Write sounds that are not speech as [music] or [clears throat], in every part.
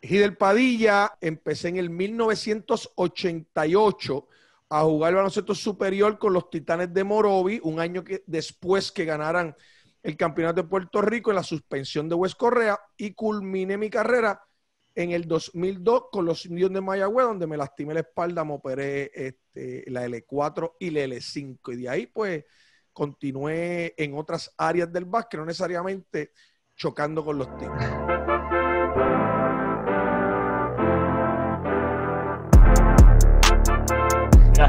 Hidel Padilla, empecé en el 1988 a jugar el baloncesto superior con los Titanes de Morovi, un año después que ganaran el campeonato de Puerto Rico en la suspensión de West Correa y culminé mi carrera en el 2002 con los Indios de Mayagüez, donde me lastimé la espalda, me operé este, la L4 y la L5. Y de ahí, pues, continué en otras áreas del básquet, no necesariamente chocando con los Tigres.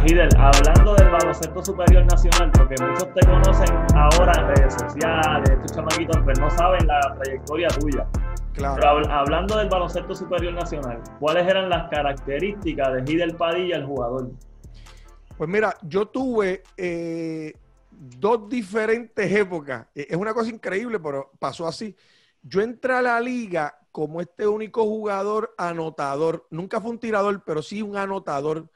Hidel, hablando del baloncesto superior nacional, porque muchos te conocen ahora en redes sociales, estos chamaquitos, pero pues no saben la trayectoria tuya. Claro. Pero hablando del baloncesto superior nacional, ¿cuáles eran las características de Hidel Padilla, el jugador? Pues mira, yo tuve eh, dos diferentes épocas. E-, es una cosa increíble, pero pasó así. Yo entré a la liga como este único jugador anotador. Nunca fue un tirador, pero sí un anotador.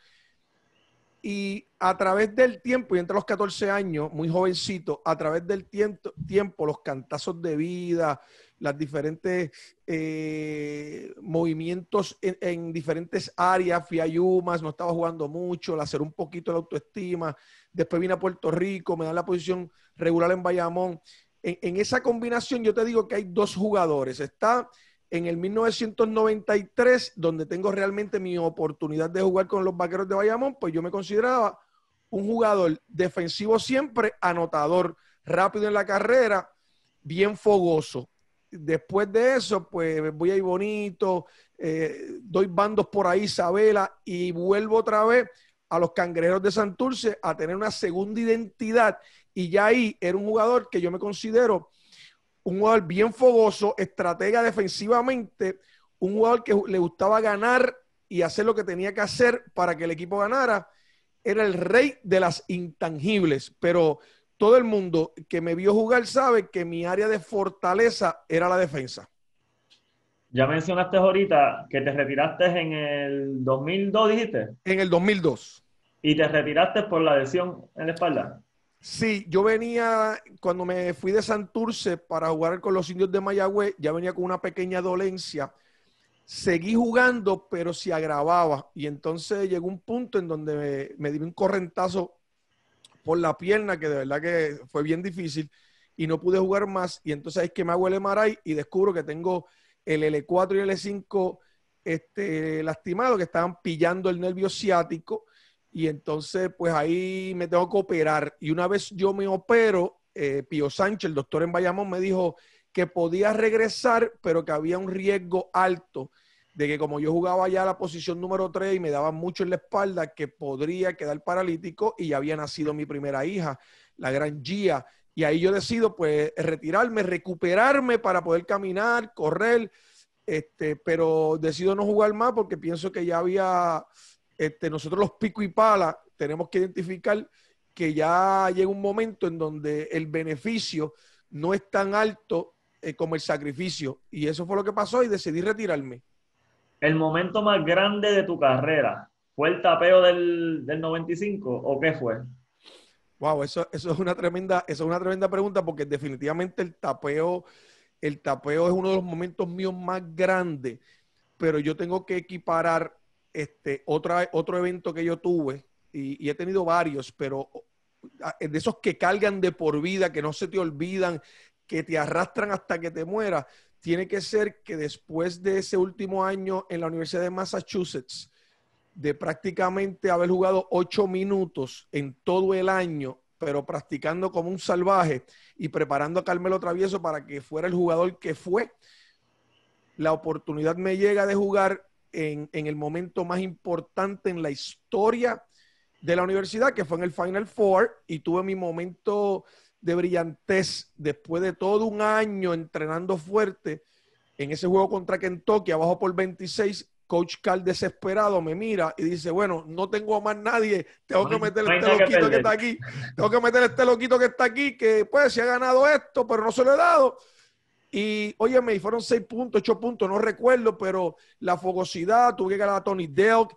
Y a través del tiempo, y entre los 14 años, muy jovencito, a través del tiempo, los cantazos de vida, los diferentes eh, movimientos en, diferentes áreas, fui a no estaba jugando mucho, la hacer un poquito de autoestima, después vine a Puerto Rico, me dan la posición regular en Bayamón. en esa combinación yo te digo que hay dos jugadores. Está en el 1993, donde tengo realmente mi oportunidad de jugar con los Vaqueros de Bayamón, pues yo me consideraba un jugador defensivo siempre, anotador, rápido en la carrera, bien fogoso. Después de eso, pues voy ahí bonito, eh, doy bandos por ahí, Isabela, y vuelvo otra vez a los Cangrejeros de Santurce a tener una segunda identidad. Y ya ahí era un jugador que yo me considero un jugador bien fogoso, estratega defensivamente, un jugador que le gustaba ganar y hacer lo que tenía que hacer para que el equipo ganara. Era el rey de las intangibles, pero todo el mundo que me vio jugar sabe que mi área de fortaleza era la defensa. Ya mencionaste ahorita que te retiraste en el 2002, dijiste. En el 2002. ¿Y te retiraste por la lesión en la espalda? Sí, yo venía, cuando me fui de Santurce para jugar con los indios de Mayagüe, ya venía con una pequeña dolencia. Seguí jugando, pero se agravaba. Y entonces llegó un punto en donde me, di un correntazo por la pierna, que de verdad que fue bien difícil, y no pude jugar más. Y entonces es que me hago el MRI y descubro que tengo el L4 y el L5 este, lastimado, que estaban pillando el nervio ciático y entonces, pues ahí me tengo que operar. Y una vez yo me opero, eh, Pío Sánchez, el doctor en Bayamón, me dijo que podía regresar, pero que había un riesgo alto de que como yo jugaba ya la posición número 3 y me daba mucho en la espalda, que podría quedar paralítico y ya había nacido mi primera hija, la gran Gia. Y ahí yo decido pues retirarme, recuperarme para poder caminar, correr, este, pero decido no jugar más porque pienso que ya había este, nosotros los pico y pala tenemos que identificar que ya llega un momento en donde el beneficio no es tan alto eh, como el sacrificio. Y eso fue lo que pasó y decidí retirarme. El momento más grande de tu carrera, ¿fue el tapeo del, 95 o qué fue? Wow, eso, es una tremenda, eso es una tremenda pregunta porque definitivamente el tapeo, el tapeo es uno de los momentos míos más grandes, pero yo tengo que equiparar este, otra, otro evento que yo tuve, y, he tenido varios, pero eh, de esos que cargan de por vida, que no se te olvidan, que te arrastran hasta que te mueras, tiene que ser que después de ese último año en la Universidad de Massachusetts, de prácticamente haber jugado ocho minutos en todo el año, pero practicando como un salvaje y preparando a Carmelo Travieso para que fuera el jugador que fue, la oportunidad me llega de jugar en, el momento más importante en la historia de la universidad, que fue en el Final Four, y tuve mi momento de brillantez después de todo un año entrenando fuerte en ese juego contra Kentucky, abajo por 26. Coach Carl desesperado me mira y dice, bueno, no tengo a más nadie, tengo que meter este loquito que, está aquí, tengo que meter este loquito que está aquí, que pues se ha ganado esto, pero no se lo he dado. Y óyeme, fueron seis puntos, ocho puntos, no recuerdo, pero la fogosidad, tuve que ganar a Tony Deok,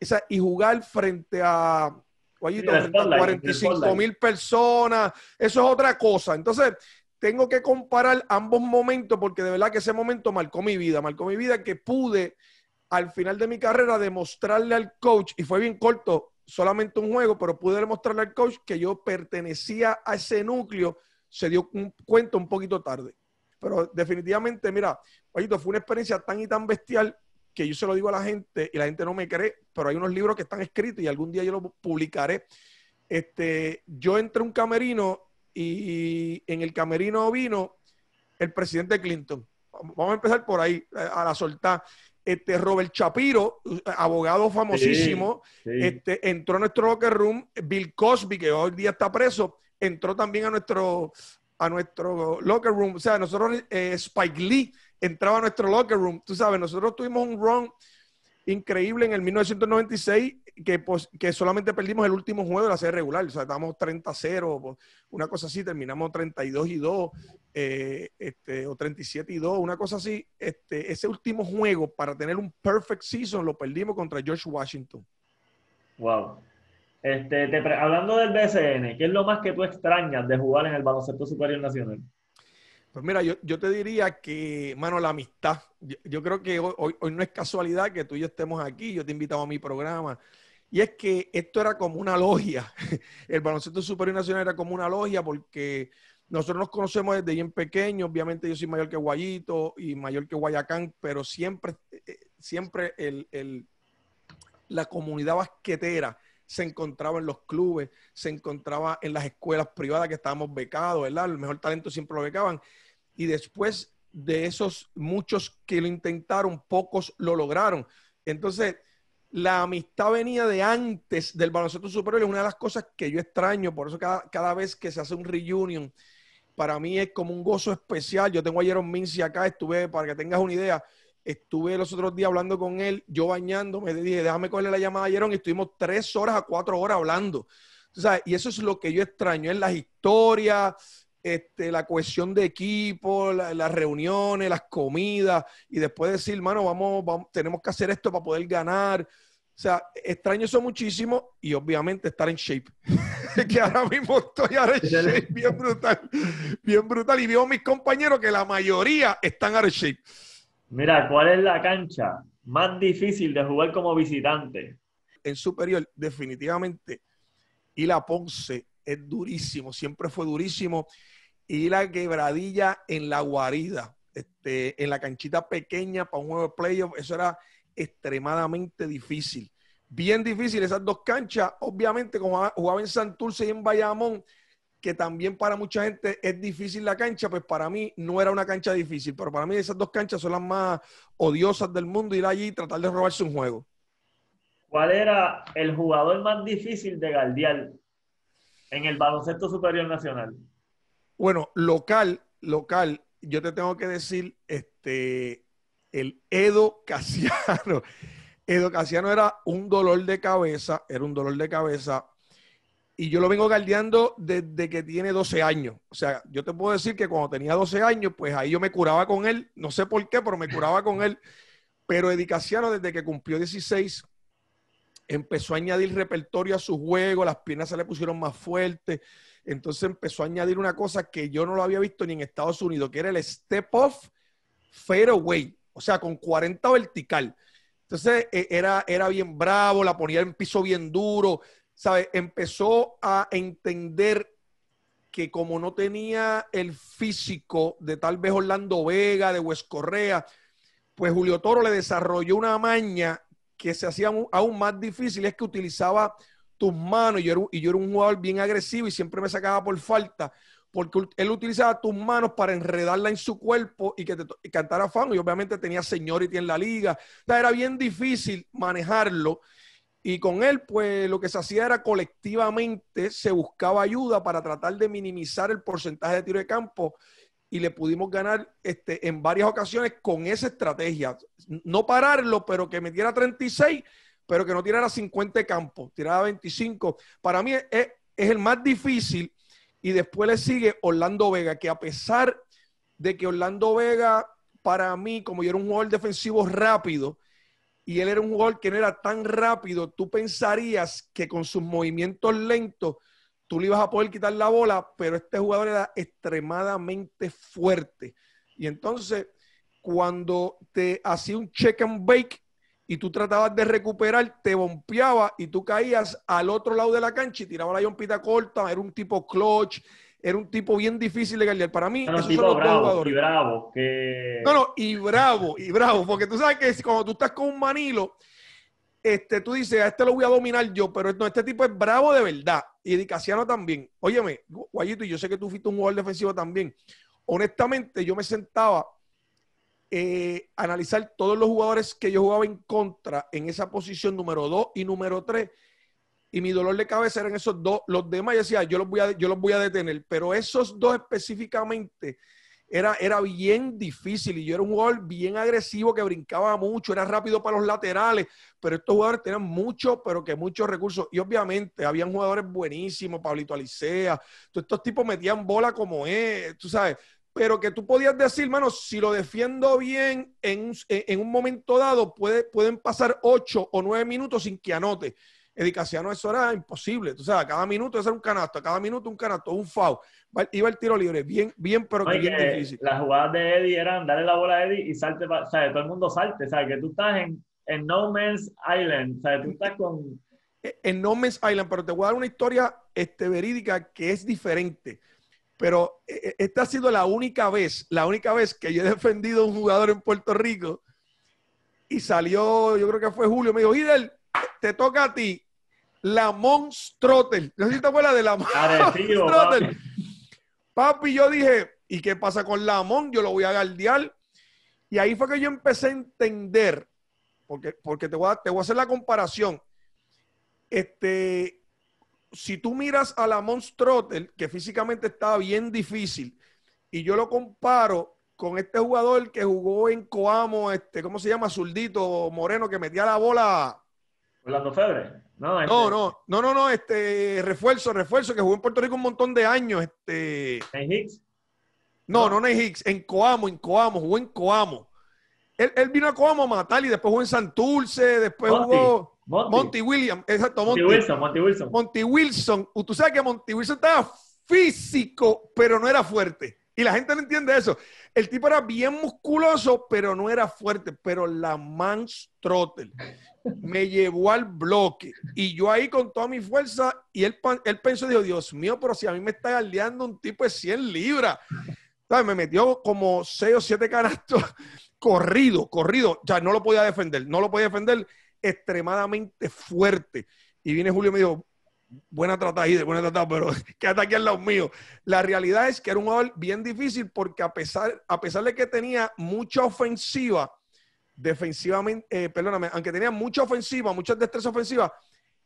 esa, y jugar frente a, 45 mil personas, eso es otra cosa. Entonces, tengo que comparar ambos momentos porque de verdad que ese momento marcó mi vida, marcó mi vida que pude al final de mi carrera demostrarle al coach, y fue bien corto, solamente un juego, pero pude demostrarle al coach que yo pertenecía a ese núcleo, se dio cuenta un poquito tarde. Pero definitivamente, mira, Payito, fue una experiencia tan y tan bestial que yo se lo digo a la gente y la gente no me cree, pero hay unos libros que están escritos y algún día yo los publicaré. Este, yo entré a un camerino y en el camerino vino el presidente Clinton. Vamos a empezar por ahí, eh, a la soltar. Este, Robert Shapiro, eh, abogado famosísimo, Este, entró a nuestro locker room. Bill Cosby, que hoy día está preso, entró también a nuestro, a nuestro locker room. O sea, nosotros, eh, Spike Lee entraba a nuestro locker room. Tú sabes, nosotros tuvimos un run increíble en el 1996 que, pues, que solamente perdimos el último juego de la serie regular. O sea, estábamos 30-0, pues, una cosa así, terminamos 32 y 2, eh, este, o 37 y 2, una cosa así. Este, ese último juego para tener un perfect season lo perdimos contra George Washington. Wow. Este, hablando del BCN, ¿qué es lo más que tú extrañas de jugar en el baloncesto superior nacional? Pues mira, yo, te diría que, mano, la amistad. Yo, creo que hoy, no es casualidad que tú y yo estemos aquí. Yo te he invitado a mi programa. Y es que esto era como una logia. [laughs] El baloncesto superior nacional era como una logia porque nosotros nos conocemos desde bien pequeños. Obviamente yo soy mayor que Guayito y mayor que Guayacán, pero siempre, eh, eh, siempre la comunidad basquetera se encontraba en los clubes, se encontraba en las escuelas privadas que estábamos becados, ¿verdad? El mejor talento siempre lo becaban. Y después de esos muchos que lo intentaron, pocos lo lograron. Entonces, la amistad venía de antes del baloncesto superior, es una de las cosas que yo extraño, por eso cada, vez que se hace un reunion, para mí es como un gozo especial. Yo tengo a Jerome Mincy acá, estuve, para que tengas una idea, Estuve los otros días hablando con él, yo bañando, me dije, déjame cogerle la llamada ayer y estuvimos tres horas a cuatro horas hablando. sea Y eso es lo que yo extraño en las historias, este, la cohesión de equipo, las reuniones, las comidas, y después decir, mano, vamos, vamos, tenemos que hacer esto para poder ganar. O sea, extraño eso muchísimo y obviamente estar en shape. [laughs] que ahora mismo estoy en bien brutal, bien brutal. Y veo a mis compañeros que la mayoría están en shape. Mira, ¿cuál es la cancha más difícil de jugar como visitante? En superior, definitivamente, y la Ponce es durísimo, siempre fue durísimo. Y la quebradilla en la guarida, este, en la canchita pequeña para un nuevo playoff, eso era extremadamente difícil. Bien difícil esas dos canchas. Obviamente, como jugaba en Santurce y en Bayamón, que también para mucha gente es difícil la cancha, pues para mí no era una cancha difícil, pero para mí esas dos canchas son las más odiosas del mundo, ir allí y tratar de robarse un juego. ¿Cuál era el jugador más difícil de Galdial en el baloncesto superior nacional? Bueno, local, local, yo te tengo que decir, este, el Edo Casiano. [laughs] Edo Casiano era un dolor de cabeza, era un dolor de cabeza y yo lo vengo galdeando desde que tiene 12 años. O sea, yo te puedo decir que cuando tenía 12 años, pues ahí yo me curaba con él. No sé por qué, pero me curaba con él. Pero Edicaciano, desde que cumplió 16, empezó a añadir repertorio a su juego, las piernas se le pusieron más fuertes. Entonces empezó a añadir una cosa que yo no lo había visto ni en Estados Unidos, que era el step off fairway, o sea, con 40 vertical. Entonces eh, era, era bien bravo, la ponía en piso bien duro. ¿sabes? Empezó a entender que como no tenía el físico de tal vez Orlando Vega, de Wes Correa, pues Julio Toro le desarrolló una maña que se hacía aún más difícil, es que utilizaba tus manos, y yo, era, un jugador bien agresivo y siempre me sacaba por falta, porque él utilizaba tus manos para enredarla en su cuerpo y que te cantara fan, y obviamente tenía seniority en la liga, era bien difícil manejarlo, y con él, pues lo que se hacía era colectivamente se buscaba ayuda para tratar de minimizar el porcentaje de tiro de campo y le pudimos ganar este, en varias ocasiones con esa estrategia. No pararlo, pero que metiera 36, pero que no tirara 50 de campo, tirara 25. Para mí es, es el más difícil y después le sigue Orlando Vega, que a pesar de que Orlando Vega, para mí, como yo era un jugador defensivo rápido, y él era un jugador que no era tan rápido, tú pensarías que con sus movimientos lentos tú le ibas a poder quitar la bola, pero este jugador era extremadamente fuerte. Y entonces, cuando te hacía un check and bake y tú tratabas de recuperar, te bompeaba y tú caías al otro lado de la cancha y tiraba la yompita corta, era un tipo clutch, era un tipo bien difícil de galear Para mí, no, esos son los dos jugadores. Y bravo, que... No, no, y bravo, y bravo, porque tú sabes que cuando tú estás con un manilo, este, tú dices, a este lo voy a dominar yo, pero este tipo es bravo de verdad. Y Edicaciano también. Óyeme, Guayito, yo sé que tú fuiste un jugador defensivo también. Honestamente, yo me sentaba eh, a analizar todos los jugadores que yo jugaba en contra en esa posición número 2 y número 3 y mi dolor de cabeza eran esos dos. Los demás yo decía, yo los voy a, yo los voy a detener, pero esos dos específicamente era, era bien difícil y yo era un jugador bien agresivo que brincaba mucho, era rápido para los laterales, pero estos jugadores tenían mucho pero que muchos recursos. Y obviamente habían jugadores buenísimos, Pablito Alicea, estos tipos metían bola como es, tú sabes, pero que tú podías decir, hermano, si lo defiendo bien en, un momento dado, puede, pueden pasar ocho o nueve minutos sin que anote. Casiano, eso era imposible. Tú sabes, cada minuto eso un canasto, cada minuto un canasto, un foul. Iba el tiro libre, bien, bien, pero que bien difícil. Las jugadas de Eddie eran darle la bola a Eddie y salte, o sea, todo el mundo salte, O sea, Que tú estás en, en No Man's Island, ¿sabes? Tú estás con... E, en No Man's Island, pero te voy a dar una historia este, verídica que es diferente. Pero e, e, esta ha sido la única vez, la única vez que yo he defendido a un jugador en Puerto Rico y salió, yo creo que fue Julio, me dijo, Hidel, te toca a ti la Monstrotter. No sé si de la Papi. yo dije, ¿y qué pasa con la Mon? Yo lo voy a galdear. Y ahí fue que yo empecé a entender, porque, porque te, voy a, te voy a hacer la comparación. Este, si tú miras a la Monstrotel que físicamente estaba bien difícil, y yo lo comparo con este jugador que jugó en Coamo, este, ¿cómo se llama? Zurdito Moreno, que metía la bola. Orlando Febre. No, este, no, no, no, no, este refuerzo, refuerzo, que jugó en Puerto Rico un montón de años. Este... Hicks? No, no, no, en Hicks, en Coamo, en Coamo, jugó en Coamo. Él, vino a Coamo a matar y después jugó en Santurce, después jugó Monty. Monty Williams, exacto, Monty. Wilson, Monty Wilson. Monty Wilson, tú sabes que Monty Wilson estaba físico, pero no era fuerte. Y la gente no entiende eso. El tipo era bien musculoso, pero no era fuerte. Pero la Mans Trotter me llevó al bloque. Y yo ahí con toda mi fuerza. Y él, él pensó, dijo, Dios mío, pero si a mí me está galeando un tipo de 100 libras. Me metió como 6 o 7 canastos [laughs] corrido, corrido. Ya no lo podía defender. No lo podía defender extremadamente fuerte. Y viene Julio y me dijo, buena tratada, buena tratada, pero [laughs] que hasta aquí al lado La realidad es que era un jugador bien difícil porque a pesar, a pesar de que tenía mucha ofensiva, defensivamente, eh, perdóname, aunque tenía mucha ofensiva, mucha destreza ofensiva,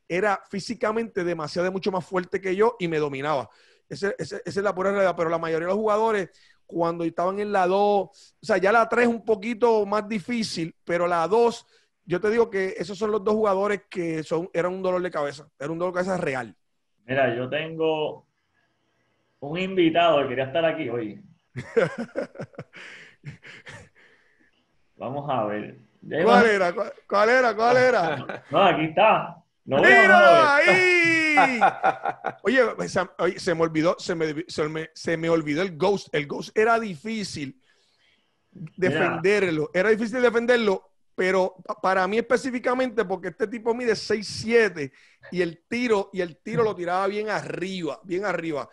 era físicamente demasiado mucho más fuerte que yo y me dominaba. esa es la pura realidad, pero la mayoría de los jugadores cuando estaban en la 2, o sea, ya la 3 un poquito más difícil, pero la 2 yo te digo que esos son los dos jugadores que son, eran un dolor de cabeza, era un dolor de cabeza real. Mira, yo tengo un invitado que quería estar aquí hoy. [laughs] Vamos a ver. ¿Cuál era? ¿Cuál, era? ¿Cuál [laughs] era? No, aquí está. No ¡Mira ahí! [laughs] Oye, se me olvidó, se me, se me, olvidó el ghost. El ghost era difícil defenderlo. Era difícil defenderlo pero para mí específicamente, porque este tipo mide 6'7 y el tiro, y el tiro lo tiraba bien arriba, bien arriba.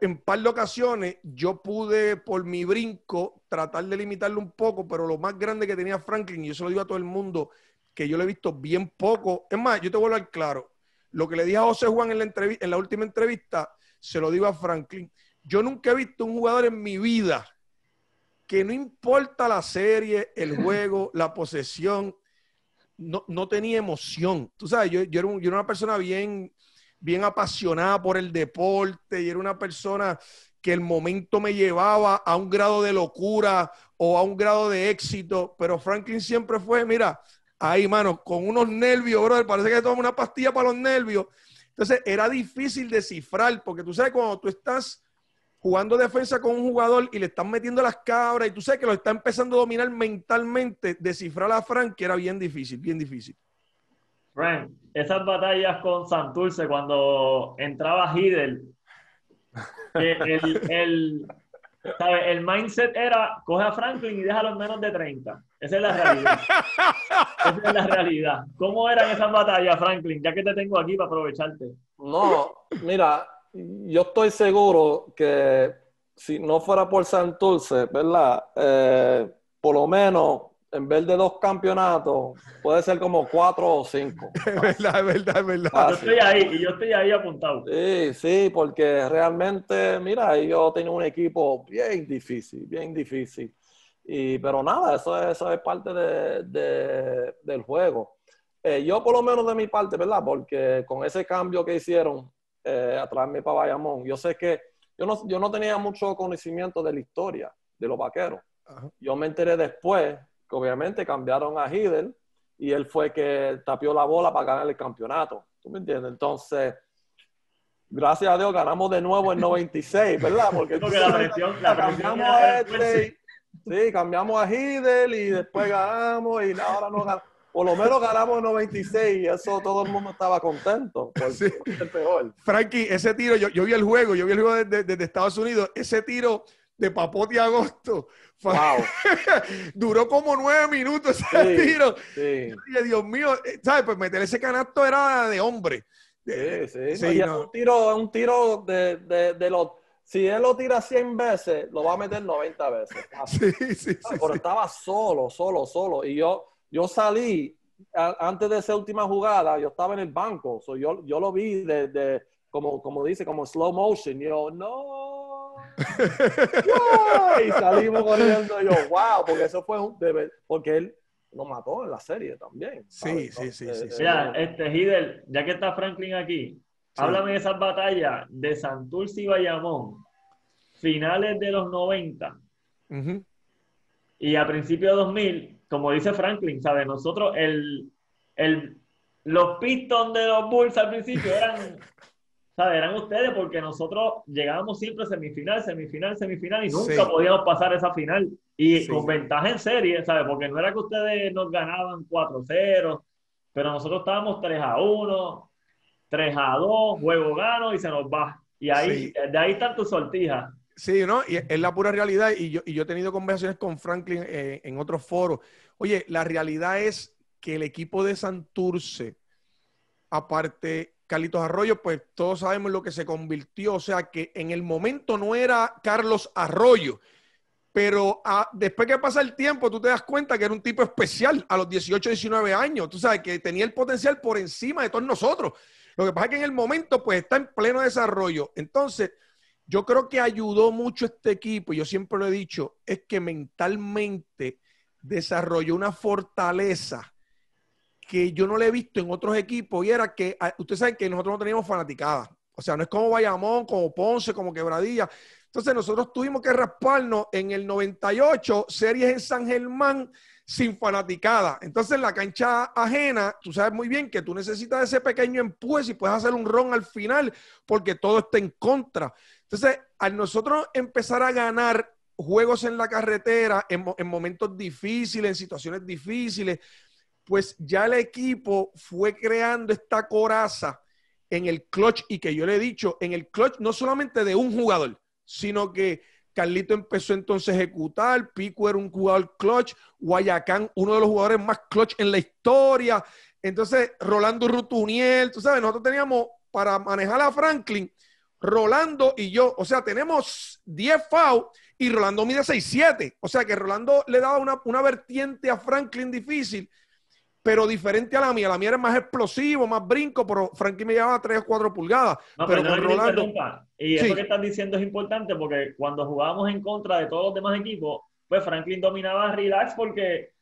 en par de ocasiones yo pude por mi brinco tratar de limitarlo un poco, pero lo más grande que tenía Franklin, y eso lo digo a todo el mundo, que yo lo he visto bien poco. Es más, yo te vuelvo al claro. Lo que le dije a José Juan en la, en la última entrevista, se lo digo a Franklin. Yo nunca he visto un jugador en mi vida que no importa la serie, el [laughs] juego, la posesión, no, tenía emoción. Tú sabes, yo, yo, era, una persona bien, bien apasionada por el deporte y era una persona que el momento me llevaba a un grado de locura o a un grado de éxito, pero Franklin siempre fue, mira, ahí, mano, con unos nervios, brother, parece que toma una pastilla para los nervios. Entonces, era difícil descifrar, porque tú sabes, cuando tú estás jugando defensa con un jugador y le están metiendo las cabras y tú sabes que lo está empezando a dominar mentalmente, descifrar a Frank, que era bien difícil, bien difícil. Frank, esas batallas con Santurce cuando entraba Hidel, el, el mindset era coge a Franklin y déjalo en menos de 30. Esa es la realidad. Esa es la realidad. ¿Cómo eran esas batallas, Franklin? Ya que te tengo aquí para aprovecharte. No, mira, yo estoy seguro que si no fuera por Santurce, ¿verdad? Eh, por lo menos en vez de dos campeonatos, puede ser como cuatro o cinco. [laughs] Es verdad, es verdad, verdad. Ah, yo estoy ahí, y yo estoy ahí apuntado. Sí, sí, porque realmente, mira, yo tengo un equipo bien difícil, bien difícil. Y, pero nada, eso es, parte del juego. Eh, yo por lo menos de mi parte, ¿verdad? Porque con ese cambio que hicieron, eh, a traerme para Bayamón. Yo sé que yo no, yo no tenía mucho conocimiento de la historia de los vaqueros. Yo me enteré después que obviamente cambiaron a Hidel y él fue que tapió la bola para ganar el campeonato. ¿Tú me entiendes? Entonces, gracias a Dios ganamos de nuevo en 96, ¿verdad? Porque, cambiamos a este, sí, cambiamos a Hidel y después ganamos y ahora no ganamos por lo menos ganamos 96 y eso todo el mundo estaba contento. Por, el peor. Frankie, ese tiro, yo, vi el juego, yo vi el juego desde, Estados Unidos, ese tiro de Papote Agosto. [laughs] Wow. [laughs] Duró como nueve minutos ese tiro. Dios mío, eh, ¿sabes? Pues meter ese canasto era de hombre. Sí, eh, sí. sí un tiro, un tiro de, de los si él lo tira 100 veces, lo va a meter 90 veces. [laughs] Sí, sí, sí, Pero estaba solo, solo, solo. Y yo, yo salí antes de esa última jugada, yo estaba en el banco, so yo, yo lo vi de, como, dice, como slow motion. Yo, no. [laughs] y salimos corriendo. Yo, wow, porque eso fue un. porque él lo mató en la serie también. Sí, sí, sí, sí, este, Hidel, ya que está Franklin aquí, háblame de esas batallas de Santurce y Bayamón, finales de los 90 y a principios de 2000, como dice Franklin, ¿sabes? Nosotros, el, el, los Pistons de los Bulls al principio eran, [laughs] Eran ustedes porque nosotros llegábamos siempre a semifinal, semifinal, semifinal y nunca podíamos pasar esa final. Y con ventaja en serie, ¿sabes? Porque no era que ustedes nos ganaban 4-0, pero nosotros estábamos 3-1, 3-2, juego gano y se nos va. Y ahí, de ahí están tus sortija. Sí, ¿no? Y es la pura realidad. Y yo, yo he tenido conversaciones con Franklin eh, en otros foros. Oye, la realidad es que el equipo de Santurce, aparte Carlitos Arroyo, pues todos sabemos lo que se convirtió. O sea que en el momento no era Carlos Arroyo. Pero ah, después que pasa el tiempo, tú te das cuenta que era un tipo especial a los 18, 19 años. Tú sabes que tenía el potencial por encima de todos nosotros. Lo que pasa es que en el momento, pues está en pleno desarrollo. Entonces, yo creo que ayudó mucho este equipo, y yo siempre lo he dicho, es que mentalmente desarrolló una fortaleza que yo no le he visto en otros equipos y era que, ah, ustedes saben que nosotros no teníamos fanaticada. o sea, no es como Bayamón, como Ponce, como Quebradilla. Entonces nosotros tuvimos que rasparnos en el 98, series en San Germán, sin fanaticada. Entonces, en la cancha ajena, tú sabes muy bien que tú necesitas ese pequeño empuje y puedes hacer un ron al final, porque todo está en contra. Entonces, al nosotros empezar a ganar juegos en la carretera, en momentos difíciles, en situaciones difíciles, pues ya el equipo fue creando esta coraza en el clutch y que yo le he dicho, en el clutch no solamente de un jugador, sino que Carlito empezó entonces a ejecutar, Pico era un jugador clutch, Guayacán, uno de los jugadores más clutch en la historia. Entonces, Rolando Rutuniel, tú sabes, nosotros teníamos para manejar a Franklin, Rolando y yo, o sea, tenemos 10 FAO y Rolando mide 6-7, O sea que Rolando le daba una, una vertiente a Franklin difícil pero diferente a la mía. La mía era más explosivo, más brinco, pero Franklin me llevaba 3 o 4 pulgadas. No, pero Y eso que están diciendo es importante porque cuando jugábamos en contra de todos los demás equipos, pues Franklin dominaba relax porque,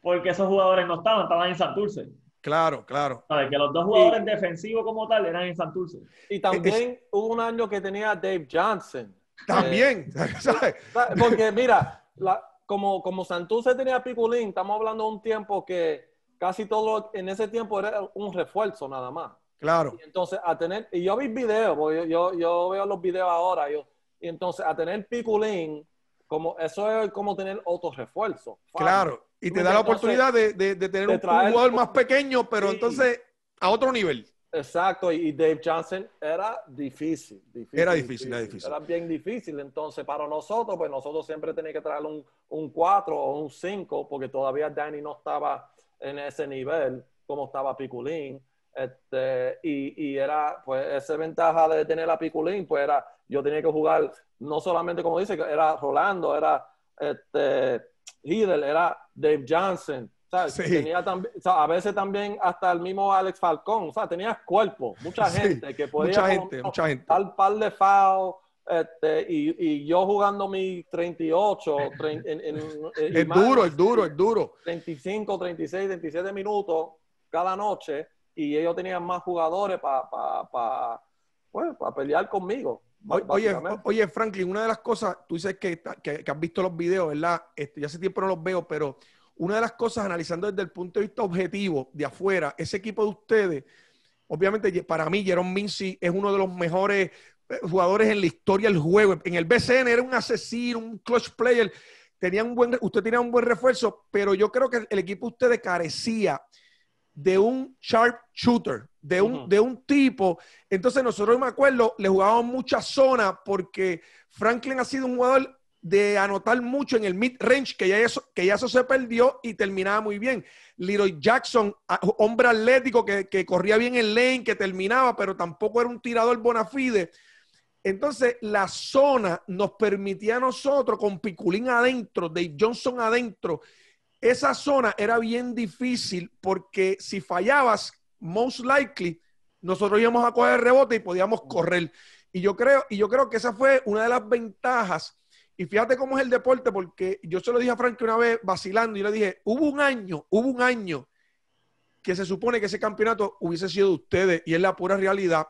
porque esos jugadores no estaban, estaban en Santurce. Claro, claro. Que los dos jugadores defensivos como tal eran en Santurce. Y también hubo un año que tenía Dave Johnson. También, eh, [laughs] Porque mira, la, como, como Santurce tenía a estamos hablando de un tiempo que casi todo en ese tiempo era un refuerzo nada más. Claro. entonces, a tener, y yo vi videos, yo, yo veo los videos ahora, yo, y entonces a tener piculín, como, eso es como tener otro refuerzo. Claro, y te da la oportunidad de, tener un, jugador más pequeño, pero entonces a otro nivel. Exacto, y Dave Johnson era difícil, difícil Era difícil, era difícil. Era bien difícil, entonces para nosotros, pues nosotros siempre teníamos que traer un, un 4 o un 5, porque todavía Danny no estaba en ese nivel como estaba Piculín. Este, y, era, pues, esa ventaja de tener a Piculín, pues era, yo tenía que jugar, no solamente como dice, era Rolando, era este, Hidel, era Dave Johnson, Tenía también, a veces también hasta el mismo Alex Falcón, o sea, tenías cuerpo, mucha [laughs] gente que podía mucha gente, par de fao este, y, yo jugando mi 38, eh, es duro, es duro, es duro. 35, 36, 37 minutos cada noche y ellos tenían más jugadores para pa, pues, pa, pelear conmigo. Oye, oye, Franklin, una de las cosas, tú dices que, que, has visto los videos, ¿verdad? Este, ya hace tiempo no los veo, pero una de las cosas, analizando desde el punto de vista objetivo, de afuera, ese equipo de ustedes, obviamente para mí, Jerome Mincy es uno de los mejores eh, jugadores en la historia del juego. En el BCN era un asesino, un clutch player. Tenía un buen, usted tenía un buen refuerzo, pero yo creo que el equipo usted carecía de un sharp shooter, de un, de un tipo. Entonces nosotros, me acuerdo, le jugábamos mucha zona porque Franklin ha sido un jugador de anotar mucho en el mid-range, que, ya eso, que ya eso se perdió y terminaba muy bien. Leroy Jackson, hombre atlético que, que corría bien en lane, que terminaba, pero tampoco era un tirador bonafide entonces, la zona nos permitía a nosotros, con Piculín adentro, Dave Johnson adentro, esa zona era bien difícil porque si fallabas, most likely, nosotros íbamos a coger rebote y podíamos correr. Y yo creo, y yo creo que esa fue una de las ventajas. Y fíjate cómo es el deporte, porque yo se lo dije a Frank una vez vacilando y le dije, hubo un año, hubo un año que se supone que ese campeonato hubiese sido de ustedes y es la pura realidad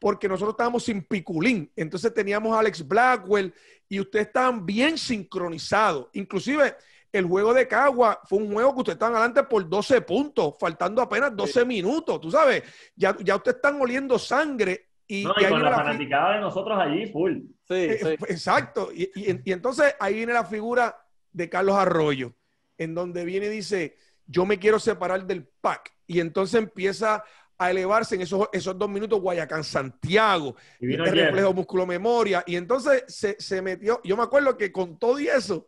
porque nosotros estábamos sin Piculín. Entonces teníamos a Alex Blackwell y ustedes estaban bien sincronizados. Inclusive el juego de Cagua fue un juego que ustedes estaban adelante por 12 puntos, faltando apenas 12 minutos, tú sabes. Ya, ya ustedes están oliendo sangre. Y, no, y, la, fanaticada de nosotros allí, full. Sí, eh, eh, Exacto. Y, y entonces ahí viene la figura de Carlos Arroyo, en donde viene y dice, yo me quiero separar del pack Y entonces empieza a elevarse en esos, esos dos minutos Guayacán Santiago, y este reflejo músculo memoria. Y entonces se, metió, yo me acuerdo que con todo y eso,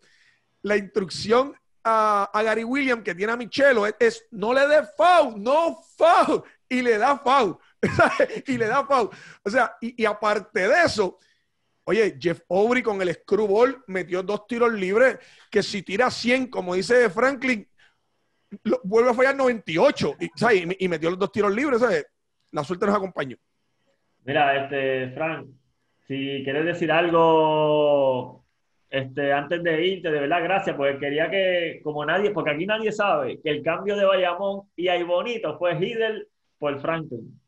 la instrucción a, Gary Williams, que tiene a Michelo es, no le dé foul, no foul, y le da foul, [laughs] y le da foul. O sea, y, aparte de eso, Oye, Jeff Obrey con el screwball metió dos tiros libres que si tira 100, como dice Franklin, vuelve a fallar 98 y, metió los dos tiros libres. La suerte nos acompañó. Mira, este, Frank, si quieres decir algo este, antes de irte, de verdad, gracias, porque quería que, como nadie, porque aquí nadie sabe que el cambio de Bayamón y bonito fue Hidel por Franklin.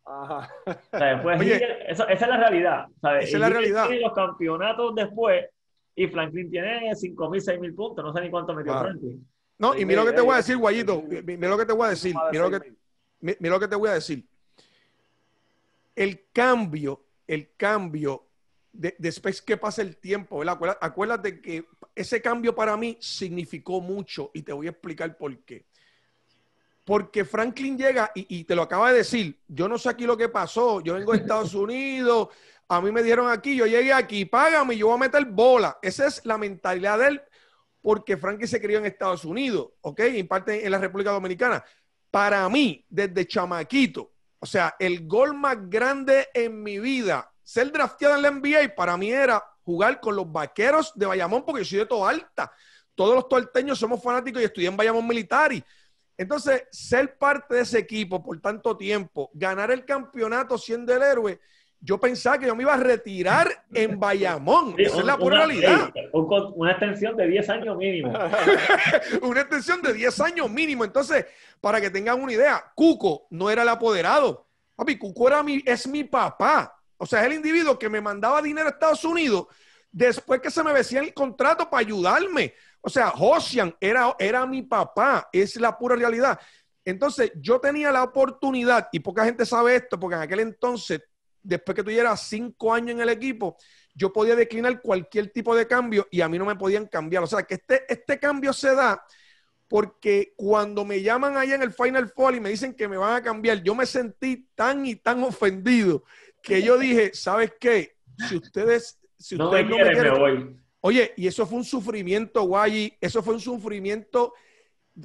esa es la realidad. es la realidad. los campeonatos después, y Franklin tiene 5.000, 6.000 puntos, no sé ni cuánto metió Franklin. No, y mira lo que te voy a decir, Guayito. Mira lo que te voy a decir. Mira lo que, te voy a decir. El cambio, el cambio después que pasa el tiempo, Acuérdate, que ese cambio para mí significó mucho y te voy a explicar por qué. Porque Franklin llega y, te lo acaba de decir, yo no sé aquí lo que pasó, yo vengo de Estados [laughs] Unidos, a mí me dieron aquí, yo llegué aquí, págame, yo voy a meter bola. Esa es la mentalidad de él porque Frankie se crió en Estados Unidos, ¿ok? En parte en la República Dominicana. Para mí, desde chamaquito, o sea, el gol más grande en mi vida, ser drafteado en la NBA, para mí era jugar con los vaqueros de Bayamón, porque yo soy de todo alta. Todos los torteños somos fanáticos y estudié en Bayamón Militari. Entonces, ser parte de ese equipo por tanto tiempo, ganar el campeonato siendo el héroe, yo pensaba que yo me iba a retirar en Bayamón. Esa es la pura realidad. Una, extensión de 10 años mínimo. [laughs] una extensión de 10 años mínimo. Entonces, para que tengan una idea, Cuco no era el apoderado. Papi, Cuco era mi, es mi papá. O sea, es el individuo que me mandaba dinero a Estados Unidos después que se me veía el contrato para ayudarme. O sea, Josian era, era mi papá. Es la pura realidad. Entonces, yo tenía la oportunidad, y poca gente sabe esto, porque en aquel entonces después que tuviera cinco años en el equipo, yo podía declinar cualquier tipo de cambio y a mí no me podían cambiar. O sea, que este, este cambio se da porque cuando me llaman allá en el Final Four y me dicen que me van a cambiar, yo me sentí tan y tan ofendido que yo dije, ¿sabes qué? Si ustedes... no me, voy. Oye, y eso fue un sufrimiento, Guayi, eso fue un sufrimiento